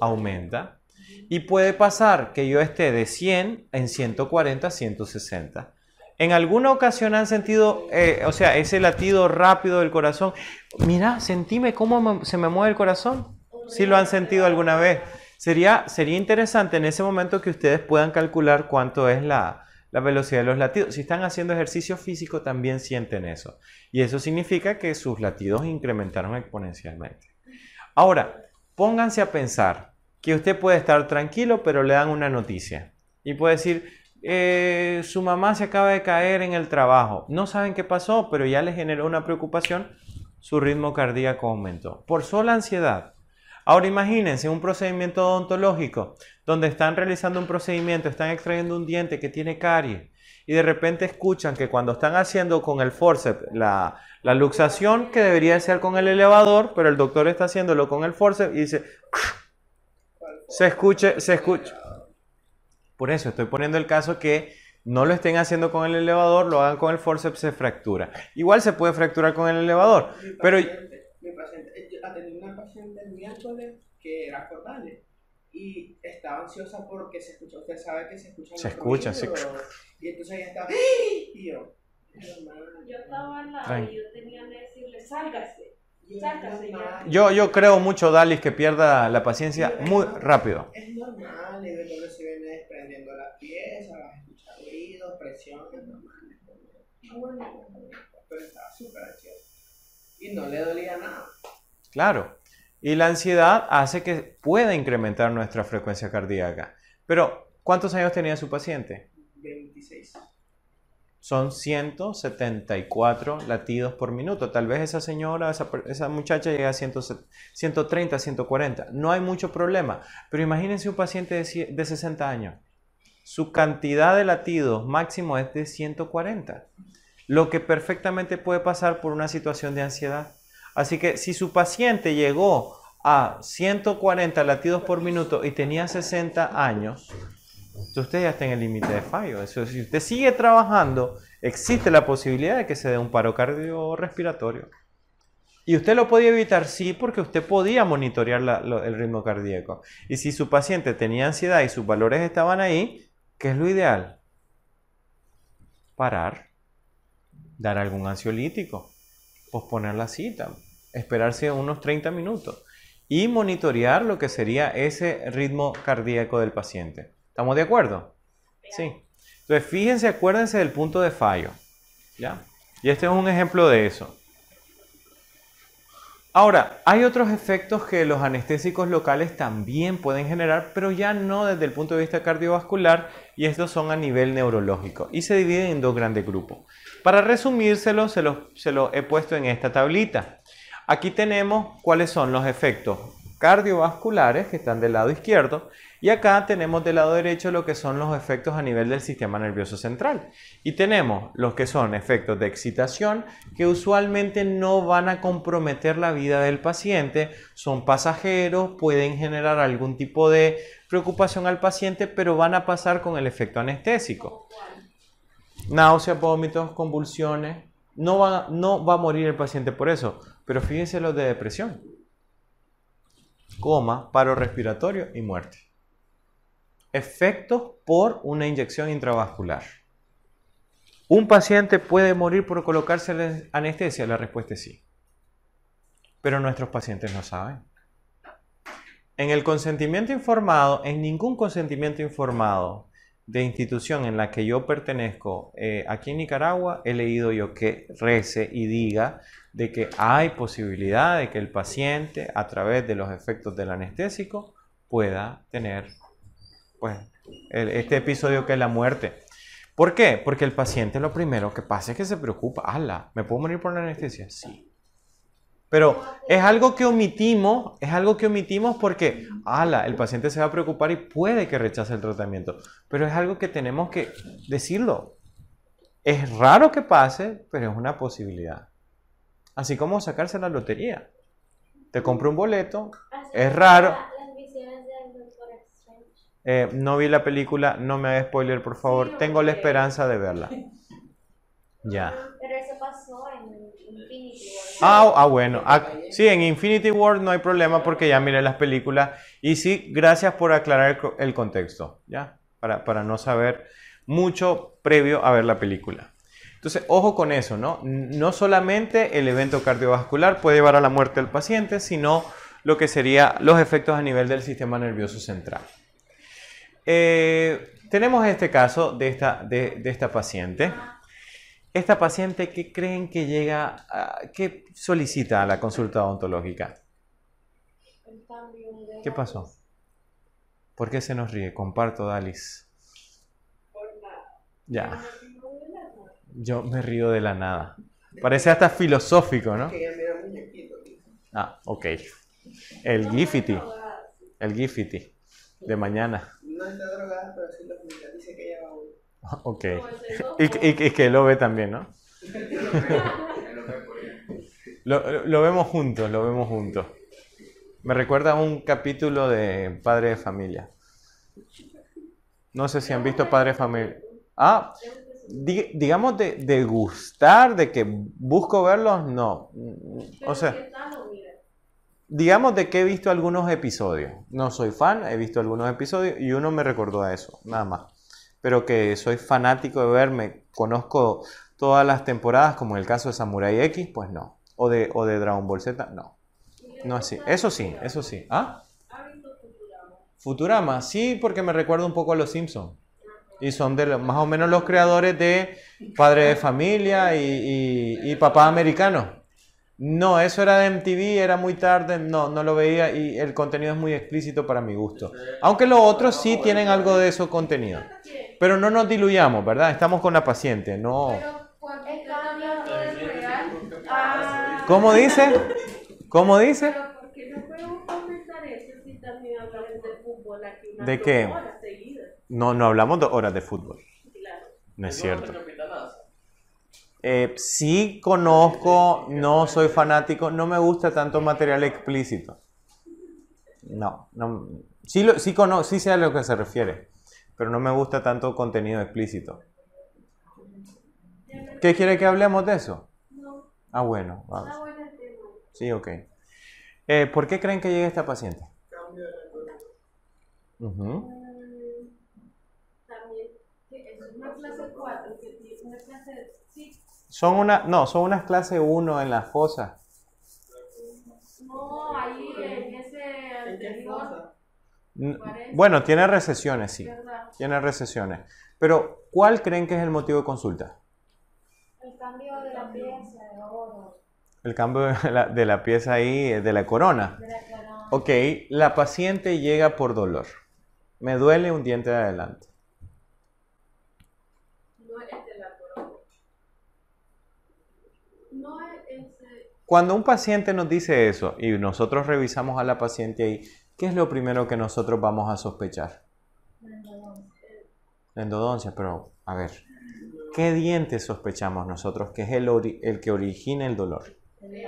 Aumenta. Y puede pasar que yo esté de 100 en 140, 160. En alguna ocasión han sentido, eh, o sea, ese latido rápido del corazón. Mira, sentime cómo se me mueve el corazón. Si ¿Sí lo han sentido alguna vez. Sería, interesante en ese momento que ustedes puedan calcular cuánto es la velocidad de los latidos. Si están haciendo ejercicio físico, también sienten eso. Y eso significa que sus latidos incrementaron exponencialmente. Ahora, pónganse a pensar, que usted puede estar tranquilo, pero le dan una noticia. Y puede decir, eh, su mamá se acaba de caer en el trabajo. No saben qué pasó, pero ya le generó una preocupación, su ritmo cardíaco aumentó. Por sola ansiedad. Ahora imagínense un procedimiento odontológico donde están realizando un procedimiento, están extrayendo un diente que tiene caries y de repente escuchan que cuando están haciendo con el forceps la, luxación que debería ser con el elevador, pero el doctor está haciéndolo con el forceps y dice, se escucha, se escucha. Por eso estoy poniendo el caso que no lo estén haciendo con el elevador, lo hagan con el forceps, se fractura. Igual se puede fracturar con el elevador, mi pero... Paciente, mi paciente, yo atendí una paciente el miércoles que era cordales y estaba ansiosa porque se escuchó, usted sabe que se escucha. Se escucha, sí. Y entonces ella estaba... ¡Ah! Y yo... Yo estaba al lado y yo tenía que decirle, sálgase. Yo, creo mucho, Dalis, que pierda la paciencia muy rápido. Es normal, de dolor se viene desprendiendo las piezas, escuchar ruidos, es normal. Pero estaba súper ansioso. Y no le dolía nada. Claro. Y la ansiedad hace que pueda incrementar nuestra frecuencia cardíaca. Pero, ¿cuántos años tenía su paciente? 26 son 174 latidos por minuto. Tal vez esa señora, esa, muchacha llega a 130, 140. No hay mucho problema. Pero imagínense un paciente de, de 60 años. Su cantidad de latidos máximo es de 140, lo que perfectamente puede pasar por una situación de ansiedad. Así que si su paciente llegó a 140 latidos por minuto y tenía 60 años, usted ya está en el límite de fallo. Eso, si usted sigue trabajando, existe la posibilidad de que se dé un paro cardiorrespiratorio. Y usted lo podía evitar, sí, porque usted podía monitorear el ritmo cardíaco. Y si su paciente tenía ansiedad y sus valores estaban ahí, ¿qué es lo ideal? Parar, dar algún ansiolítico, posponer la cita, esperarse unos 30 minutos y monitorear lo que sería ese ritmo cardíaco del paciente. ¿Estamos de acuerdo? Sí. Entonces, fíjense, acuérdense del punto de fallo. ¿Ya? Y este es un ejemplo de eso. Ahora, hay otros efectos que los anestésicos locales también pueden generar, pero ya no desde el punto de vista cardiovascular, y estos son a nivel neurológico, y se dividen en dos grandes grupos. Para resumírselo, se los he puesto en esta tablita. Aquí tenemos cuáles son los efectos cardiovasculares que están del lado izquierdo y acá tenemos del lado derecho lo que son los efectos a nivel del sistema nervioso central. Y tenemos los que son efectos de excitación que usualmente no van a comprometer la vida del paciente, son pasajeros, pueden generar algún tipo de preocupación al paciente, pero van a pasar con el efecto anestésico. Náuseas, vómitos, convulsiones. No va, no va a morir el paciente por eso, pero fíjense los de depresión. Coma, paro respiratorio y muerte efectos por una inyección intravascular. ¿Un paciente puede morir por colocarse la anestesia? La respuesta es sí. Pero nuestros pacientes no saben. En el consentimiento informado, en ningún consentimiento informado de institución en la que yo pertenezco eh, aquí en Nicaragua, he leído yo que rece y diga de que hay posibilidad de que el paciente, a través de los efectos del anestésico, pueda tener pues, este episodio que es la muerte. ¿Por qué? Porque el paciente lo primero que pasa es que se preocupa. ala ¿Me puedo morir por la anestesia? Sí. Pero es algo que omitimos, es algo que omitimos porque, ala, el paciente se va a preocupar y puede que rechace el tratamiento. Pero es algo que tenemos que decirlo. Es raro que pase, pero es una posibilidad. Así como sacarse la lotería. Te compro un boleto, es raro, eh, no vi la película, no me hagas spoiler, por favor. Tengo la esperanza de verla. Ya. Pero eso pasó en Infinity War. Ah, ah, bueno. sí, en Infinity War no hay problema porque ya miré las películas. Y sí, gracias por aclarar el contexto, ¿ya? Para, para no saber mucho previo a ver la película. Entonces, ojo con eso, ¿no? No solamente el evento cardiovascular puede llevar a la muerte del paciente, sino lo que serían los efectos a nivel del sistema nervioso central. Eh, tenemos este caso de esta, de, esta paciente. Esta paciente que creen que llega, a, que solicita a la consulta odontológica. ¿Qué pasó? ¿Por qué se nos ríe? Comparto, Dalis. Ya. Yo me río de la nada. Parece hasta filosófico, ¿no? Ah, ok. El gifity El gifity de mañana no drogada, pero Dice que ella va Ok. Y, que lo ve también, ¿no? lo, vemos juntos, lo vemos juntos. Me recuerda a un capítulo de Padre de Familia. No sé si han visto Padre de Familia. Ah, digamos de, de, gustar, de que busco verlos, no. O sea, digamos de que he visto algunos episodios. No soy fan, he visto algunos episodios y uno me recordó a eso, nada más. Pero que soy fanático de verme, conozco todas las temporadas, como en el caso de Samurai X, pues no. O de, o de Dragon Ball Z, no. No así. Eso sí, eso sí. ¿Ah? Futurama, sí, porque me recuerda un poco a Los Simpsons. Y son de más o menos los creadores de Padre de Familia y Papá Americano. No, eso era de MTV, era muy tarde, no, no lo veía y el contenido es muy explícito para mi gusto. Aunque los otros sí tienen algo de eso contenido. Pero no nos diluyamos, ¿verdad? Estamos con la paciente, no. Ah. ¿Cómo dice? ¿Cómo dice? ¿De qué? No, no hablamos de horas de fútbol. No es cierto. Eh, sí conozco, no soy fanático, no me gusta tanto material explícito. No, no sí, lo, sí, sé a lo que se refiere, pero no me gusta tanto contenido explícito. ¿Qué quiere que hablemos de eso? No. Ah, bueno, ah, vamos. Sí, ok. Eh, ¿Por qué creen que llegue esta paciente? Cambio una clase 4, una clase Son una, no, son unas clases 1 en las fosas. No, ahí en ese Bueno, tiene recesiones, sí. Tiene recesiones. Pero, ¿cuál creen que es el motivo de consulta? El cambio de la pieza de oro. El cambio de la, pieza ahí, eh, De la corona. Ok, la paciente llega por dolor. Me duele un diente de adelante. Cuando un paciente nos dice eso y nosotros revisamos a la paciente ahí, ¿qué es lo primero que nosotros vamos a sospechar? La endodoncia. endodoncia, pero a ver, ¿qué diente sospechamos nosotros que es el, el que origina el dolor? El de,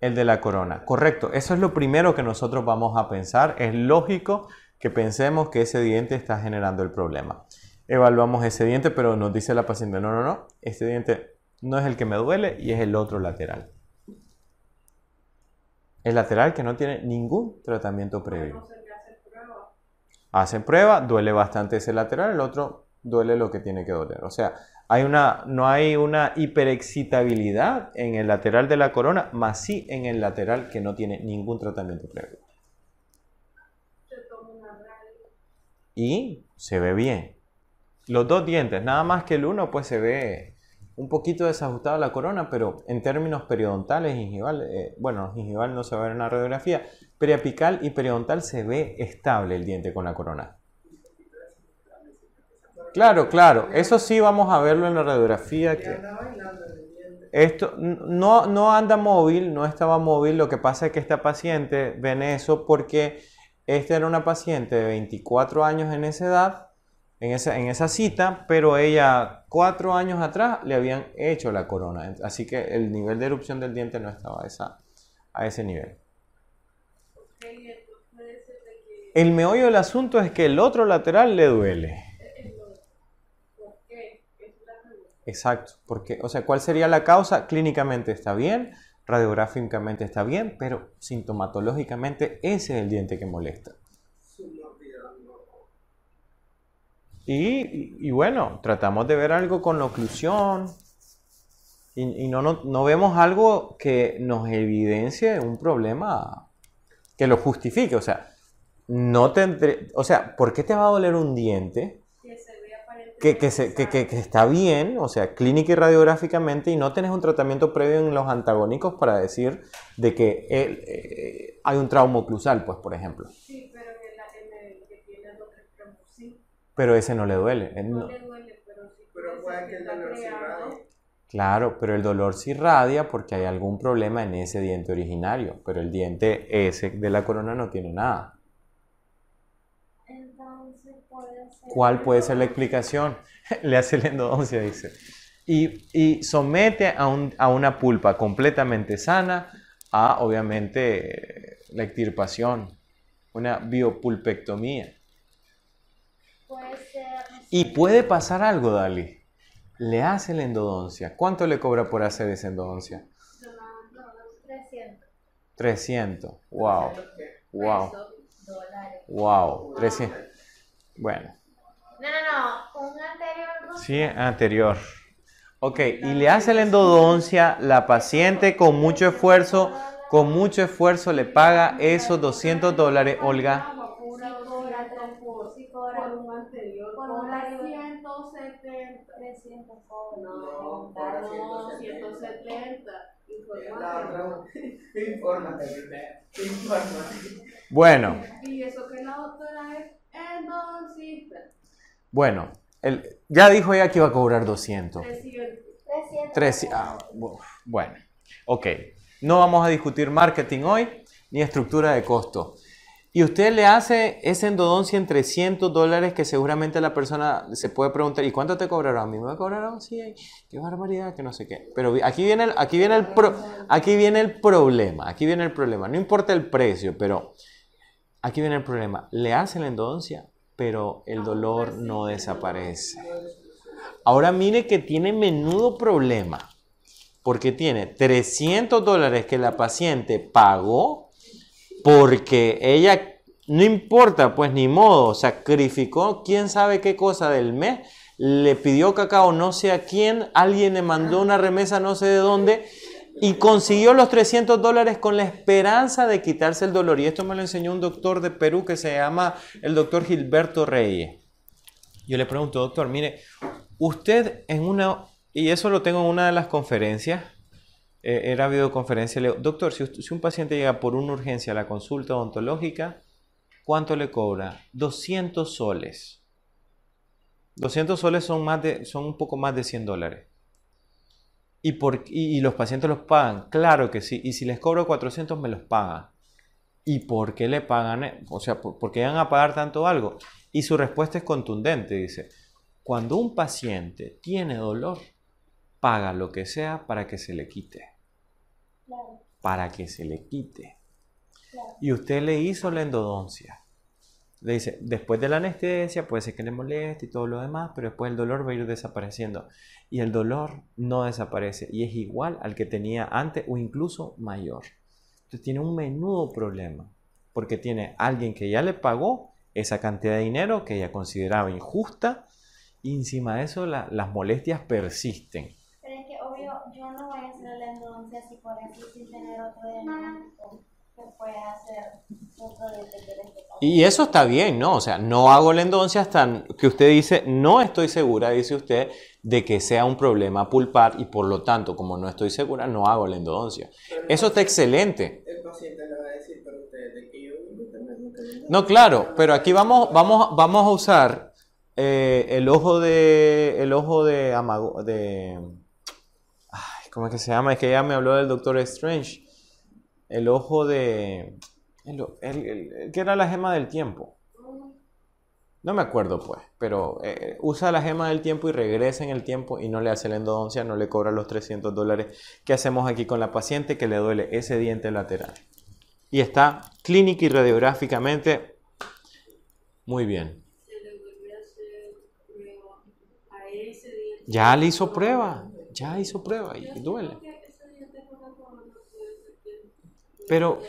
el de la corona. Correcto, eso es lo primero que nosotros vamos a pensar. Es lógico que pensemos que ese diente está generando el problema. Evaluamos ese diente, pero nos dice la paciente, no, no, no, este diente no es el que me duele y es el otro lateral. El lateral que no tiene ningún tratamiento previo. Hacen prueba, duele bastante ese lateral, el otro duele lo que tiene que doler. O sea, hay una, no hay una hiperexcitabilidad en el lateral de la corona, más sí en el lateral que no tiene ningún tratamiento previo. Y se ve bien. Los dos dientes, nada más que el uno, pues se ve un poquito desajustada la corona, pero en términos periodontales, gingival, eh, bueno, no se ve en la radiografía, periapical y periodontal se ve estable el diente con la corona. Claro, claro, eso sí vamos a verlo en la radiografía. Que... Esto no, no anda móvil, no estaba móvil, lo que pasa es que esta paciente ven eso porque esta era una paciente de 24 años en esa edad en esa, cita, pero ella cuatro años atrás le habían hecho la corona. Así que el nivel de erupción del diente no estaba a, a ese nivel. El meollo del asunto es que el otro lateral le duele. Exacto, porque, o sea, ¿cuál sería la causa? Clínicamente está bien, radiográficamente está bien, pero sintomatológicamente ese es el diente que molesta. Y, bueno, tratamos de ver algo con la oclusión y, no, no, vemos algo que nos evidencie un problema que lo justifique. O sea, no te o sea, ¿por qué te va a doler un diente que, que, se, está bien, o sea, clínica y radiográficamente, y no tenés un tratamiento previo en los antagónicos para decir de que eh, hay un trauma oclusal, pues, por ejemplo? Pero ese no le duele. No, le duele, pero sí. Pero puede que el dolor se Claro, pero el dolor se irradia porque hay algún problema en ese diente originario, pero el diente ese de la corona no tiene nada. Entonces, puede ser ¿Cuál puede ser la explicación? le hace el endodoncia, dice. Y, somete a una pulpa completamente sana a, obviamente, la extirpación, una biopulpectomía. Y puede pasar algo, Dali. Le hace la endodoncia. ¿Cuánto le cobra por hacer esa endodoncia? 300. 300. Wow. Wow. Wow. 300. Bueno. No, no, no. Un anterior. Sí, anterior. Ok, y le hace la endodoncia, la paciente con mucho esfuerzo, con mucho esfuerzo le paga esos 200 dólares, Olga por, un anterior por un 370 300 no, por 170 170 Bueno. Y eso que la doctora es endoncista. Bueno, el, ya dijo ella que iba a cobrar 200. 300. 300. bueno, ok. No vamos a discutir marketing hoy ni estructura de costo y usted le hace esa endodoncia en 300 dólares que seguramente la persona se puede preguntar, ¿y cuánto te cobraron? A mí me cobraron, sí, qué barbaridad, que no sé qué. Pero aquí viene el, aquí viene el, aquí viene el problema, aquí viene el problema. No importa el precio, pero aquí viene el problema. Le hacen la endodoncia, pero el dolor no desaparece. Ahora mire que tiene menudo problema, porque tiene 300 dólares que la paciente pagó porque ella, no importa, pues ni modo, sacrificó quién sabe qué cosa del mes, le pidió cacao no sé a quién, alguien le mandó una remesa no sé de dónde y consiguió los 300 dólares con la esperanza de quitarse el dolor. Y esto me lo enseñó un doctor de Perú que se llama el doctor Gilberto Reyes. Yo le pregunto, doctor, mire, usted en una, y eso lo tengo en una de las conferencias, eh, era videoconferencia, le digo, doctor, si, un paciente llega por una urgencia a la consulta odontológica, ¿cuánto le cobra? 200 soles. 200 soles son, más de, son un poco más de 100 dólares. ¿Y, por, los pacientes los pagan? Claro que sí. Y si les cobro 400, me los paga. ¿Y por qué le pagan? O sea, ¿por, ¿por qué van a pagar tanto algo? Y su respuesta es contundente. Dice, cuando un paciente tiene dolor, paga lo que sea para que se le quite para que se le quite. Y usted le hizo la endodoncia. Le dice, después de la anestesia puede ser que le moleste y todo lo demás, pero después el dolor va a ir desapareciendo. Y el dolor no desaparece y es igual al que tenía antes o incluso mayor. Entonces tiene un menudo problema, porque tiene alguien que ya le pagó esa cantidad de dinero que ella consideraba injusta y encima de eso las molestias persisten yo no voy a hacer la endoncia si por aquí sin tener otro diagnóstico pues, que pueda hacer otro de y eso está bien, ¿no? O sea, no hago la endoncia hasta que usted dice, no estoy segura, dice usted, de que sea un problema pulpar y por lo tanto, como no estoy segura, no hago la endodoncia. Eso está excelente. El paciente le va a decir, pero usted, de que yo no, claro, pero aquí vamos, vamos, vamos a usar eh, el ojo de el ojo de, amago, de ¿Cómo es que se llama? Es que ya me habló del Doctor Strange. El ojo de... ¿Qué que era la gema del tiempo. No me acuerdo pues, pero eh, usa la gema del tiempo y regresa en el tiempo y no le hace la endodoncia, no le cobra los 300 dólares. que hacemos aquí con la paciente que le duele ese diente lateral? Y está clínica y radiográficamente muy bien. Ya le hizo prueba ya hizo prueba y duele. Pero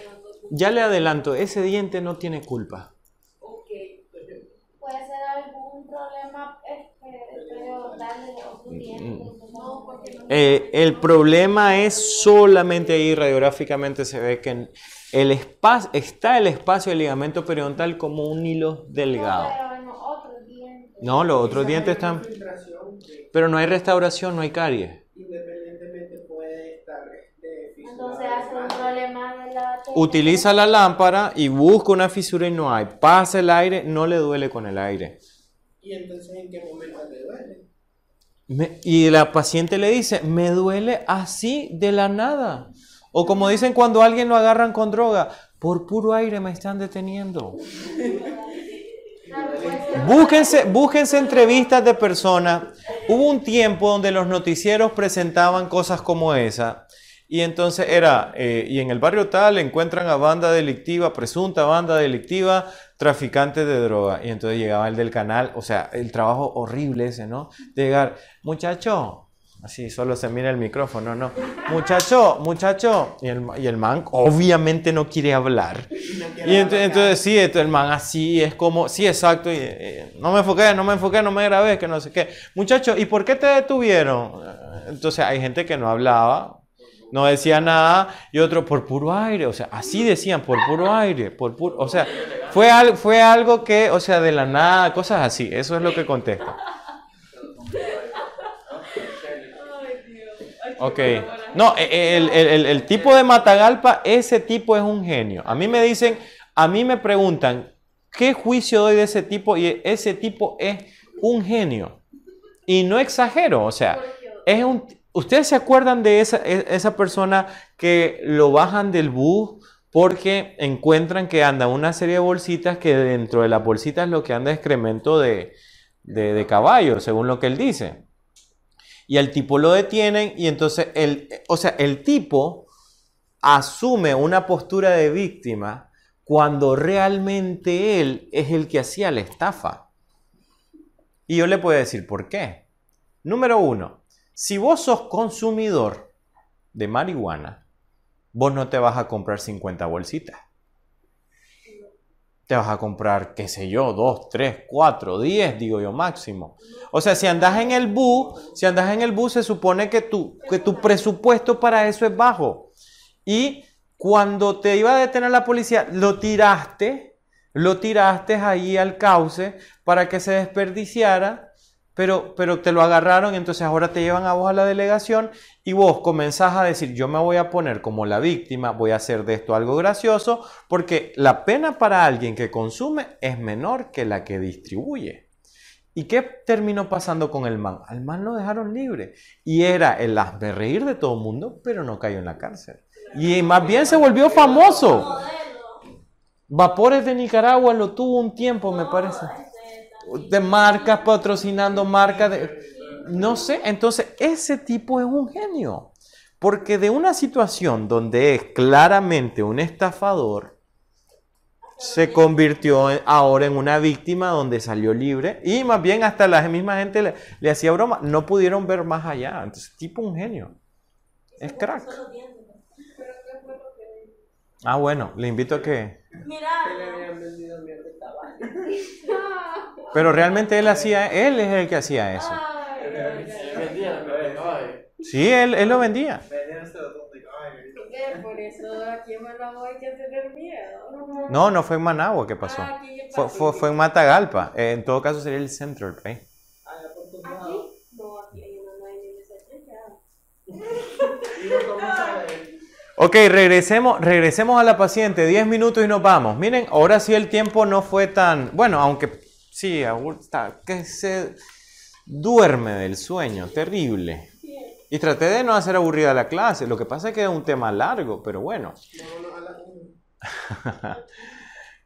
ya le adelanto, ese diente no tiene culpa. Puede ser algún problema este, mm, mm. Eh, el problema es solamente ahí radiográficamente se ve que el espacio, está el espacio del ligamento periodontal como un hilo delgado. No, los otros dientes están. Pero no hay restauración, no hay caries. Independientemente puede estar de este, fisura Entonces hace un problema de la Utiliza la lámpara y busca una fisura y no hay. Pasa el aire, no le duele con el aire. ¿Y entonces en qué momento le duele? y la paciente le dice, me duele así de la nada. O como dicen cuando alguien lo agarran con droga, por puro aire me están deteniendo. Búsquense, entrevistas de personas. Hubo un tiempo donde los noticieros presentaban cosas como esa. Y entonces era, eh, y en el barrio tal encuentran a banda delictiva, presunta banda delictiva, traficante de droga. Y entonces llegaba el del canal, o sea, el trabajo horrible ese, ¿no? De llegar, muchacho, Sí, solo se mira el micrófono, no. Muchacho, muchacho. Y el, man obviamente no quiere hablar. y entonces sí, el man así es como, sí, exacto. no me enfoqué, no me enfoqué, no me grabé, que no sé qué. Muchacho, ¿y por qué te detuvieron? Entonces hay gente que no hablaba, no decía nada, y otro por puro aire, o sea, así decían, por puro aire, por puro, o sea, fue, fue algo que, o sea, de la nada, cosas así, eso es lo que contesta. Ok. No, e, e, el, tipo de Matagalpa, ese tipo es un genio. A mí me dicen, a mí me preguntan, ¿qué juicio doy de ese tipo? Y ese tipo es un genio. Y no exagero, o sea, es un... ¿Ustedes se acuerdan de esa, e, esa persona que lo bajan del bus porque encuentran que anda una serie de bolsitas que dentro de las bolsitas lo que anda es excremento de, de caballo, según lo que él dice? Y al tipo lo detienen y entonces el, o sea, el tipo asume una postura de víctima cuando realmente él es el que hacía la estafa. Y yo le puedo decir por qué. Número uno, si vos sos consumidor de marihuana, vos no te vas a comprar 50 bolsitas te vas a comprar, qué sé yo, dos, tres, cuatro, diez, digo yo, máximo. O sea, si andas en el bus, si andas en el bus, se supone que que tu presupuesto para eso es bajo. Y cuando te iba a detener la policía, lo tiraste, lo tiraste ahí al cauce para que se desperdiciara pero, pero te lo agarraron, entonces ahora te llevan a vos a la delegación y vos comenzás a decir, yo me voy a poner como la víctima, voy a hacer de esto algo gracioso, porque la pena para alguien que consume es menor que la que distribuye. ¿Y qué terminó pasando con el man? Al man lo dejaron libre y era el de reír de todo el mundo, pero no cayó en la cárcel. Y más bien se volvió famoso. Vapores de Nicaragua lo tuvo un tiempo, me parece de marcas patrocinando marcas. De, no sé, entonces ese tipo es un genio. Porque de una situación donde es claramente un estafador, se convirtió ahora en una víctima donde salió libre y más bien hasta la misma gente le, le hacía broma, no pudieron ver más allá. Entonces, tipo un genio. Es crack. Ah, bueno, le invito a que... Mira. Pero realmente él hacía, él es el que hacía eso. Sí, él, él lo vendía. Este por eso aquí en Managua hay que tener miedo. No, no fue en Managua que pasó. Ah, fue, fue, en Matagalpa. Eh, en todo caso sería el centro del país. ¿Aquí? No, aquí hay una en Ok, regresemos, regresemos a la paciente, Diez minutos y nos vamos. Miren, ahora sí el tiempo no fue tan... Bueno, aunque sí, está, que se duerme del sueño, terrible. Y traté de no hacer aburrida la clase, lo que pasa es que es un tema largo, pero bueno.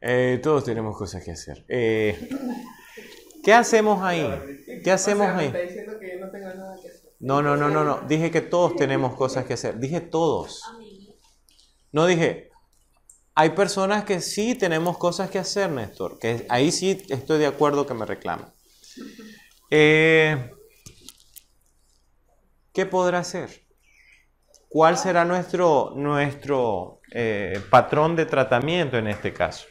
Eh, todos tenemos cosas que hacer. Eh, ¿Qué hacemos ahí? ¿Qué hacemos ahí? No, no, no, no, no. Dije que todos tenemos cosas que hacer. Dije todos. No dije, hay personas que sí tenemos cosas que hacer, Néstor, que ahí sí estoy de acuerdo que me reclama. Eh, ¿Qué podrá hacer? ¿Cuál será nuestro, nuestro eh, patrón de tratamiento en este caso?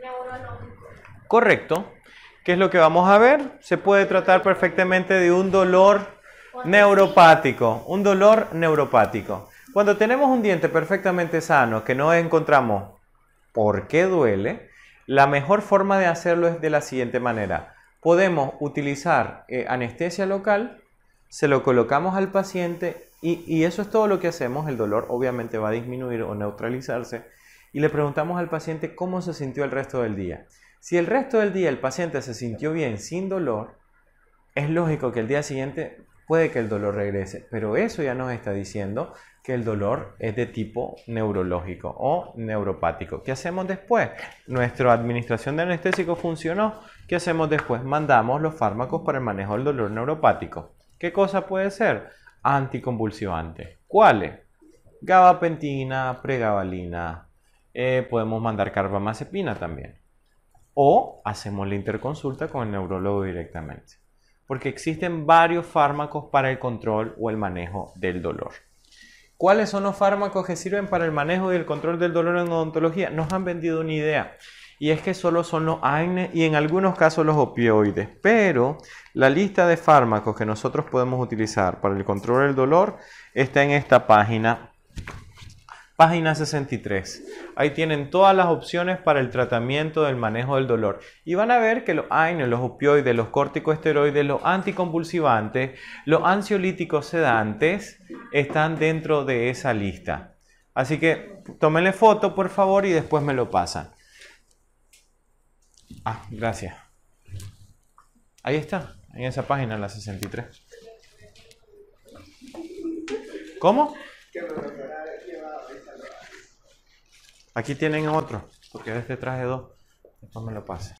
Neurológico. Correcto. ¿Qué es lo que vamos a ver? Se puede tratar perfectamente de un dolor neuropático, un dolor neuropático. Cuando tenemos un diente perfectamente sano que no encontramos por qué duele, la mejor forma de hacerlo es de la siguiente manera. Podemos utilizar eh, anestesia local, se lo colocamos al paciente y eso es todo lo que hacemos. El dolor obviamente va a disminuir o neutralizarse y le preguntamos al paciente cómo se sintió el resto del día. Si el resto del día el paciente se sintió bien sin dolor, es lógico que el día siguiente puede que el dolor regrese, pero eso ya nos está diciendo que el dolor es de tipo neurológico o neuropático. ¿Qué hacemos después? Nuestra administración de anestésico funcionó. ¿Qué hacemos después? Mandamos los fármacos para el manejo del dolor neuropático. ¿Qué cosa puede ser? Anticonvulsivante. ¿Cuáles? Gabapentina, pregabalina. Eh, podemos mandar carbamazepina también. O hacemos la interconsulta con el neurólogo directamente. Porque existen varios fármacos para el control o el manejo del dolor. ¿Cuáles son los fármacos que sirven para el manejo y el control del dolor en odontología? Nos han vendido una idea. Y es que solo son los AINE y en algunos casos los opioides. Pero la lista de fármacos que nosotros podemos utilizar para el control del dolor está en esta página Página 63. Ahí tienen todas las opciones para el tratamiento del manejo del dolor. Y van a ver que los AINES, los opioides, los corticosteroides, los anticonvulsivantes, los ansiolíticos sedantes están dentro de esa lista. Así que tómenle foto, por favor, y después me lo pasan. Ah, gracias. Ahí está, en esa página, la 63. ¿Cómo? Aquí tienen otro, porque este traje dos. Después me lo pase.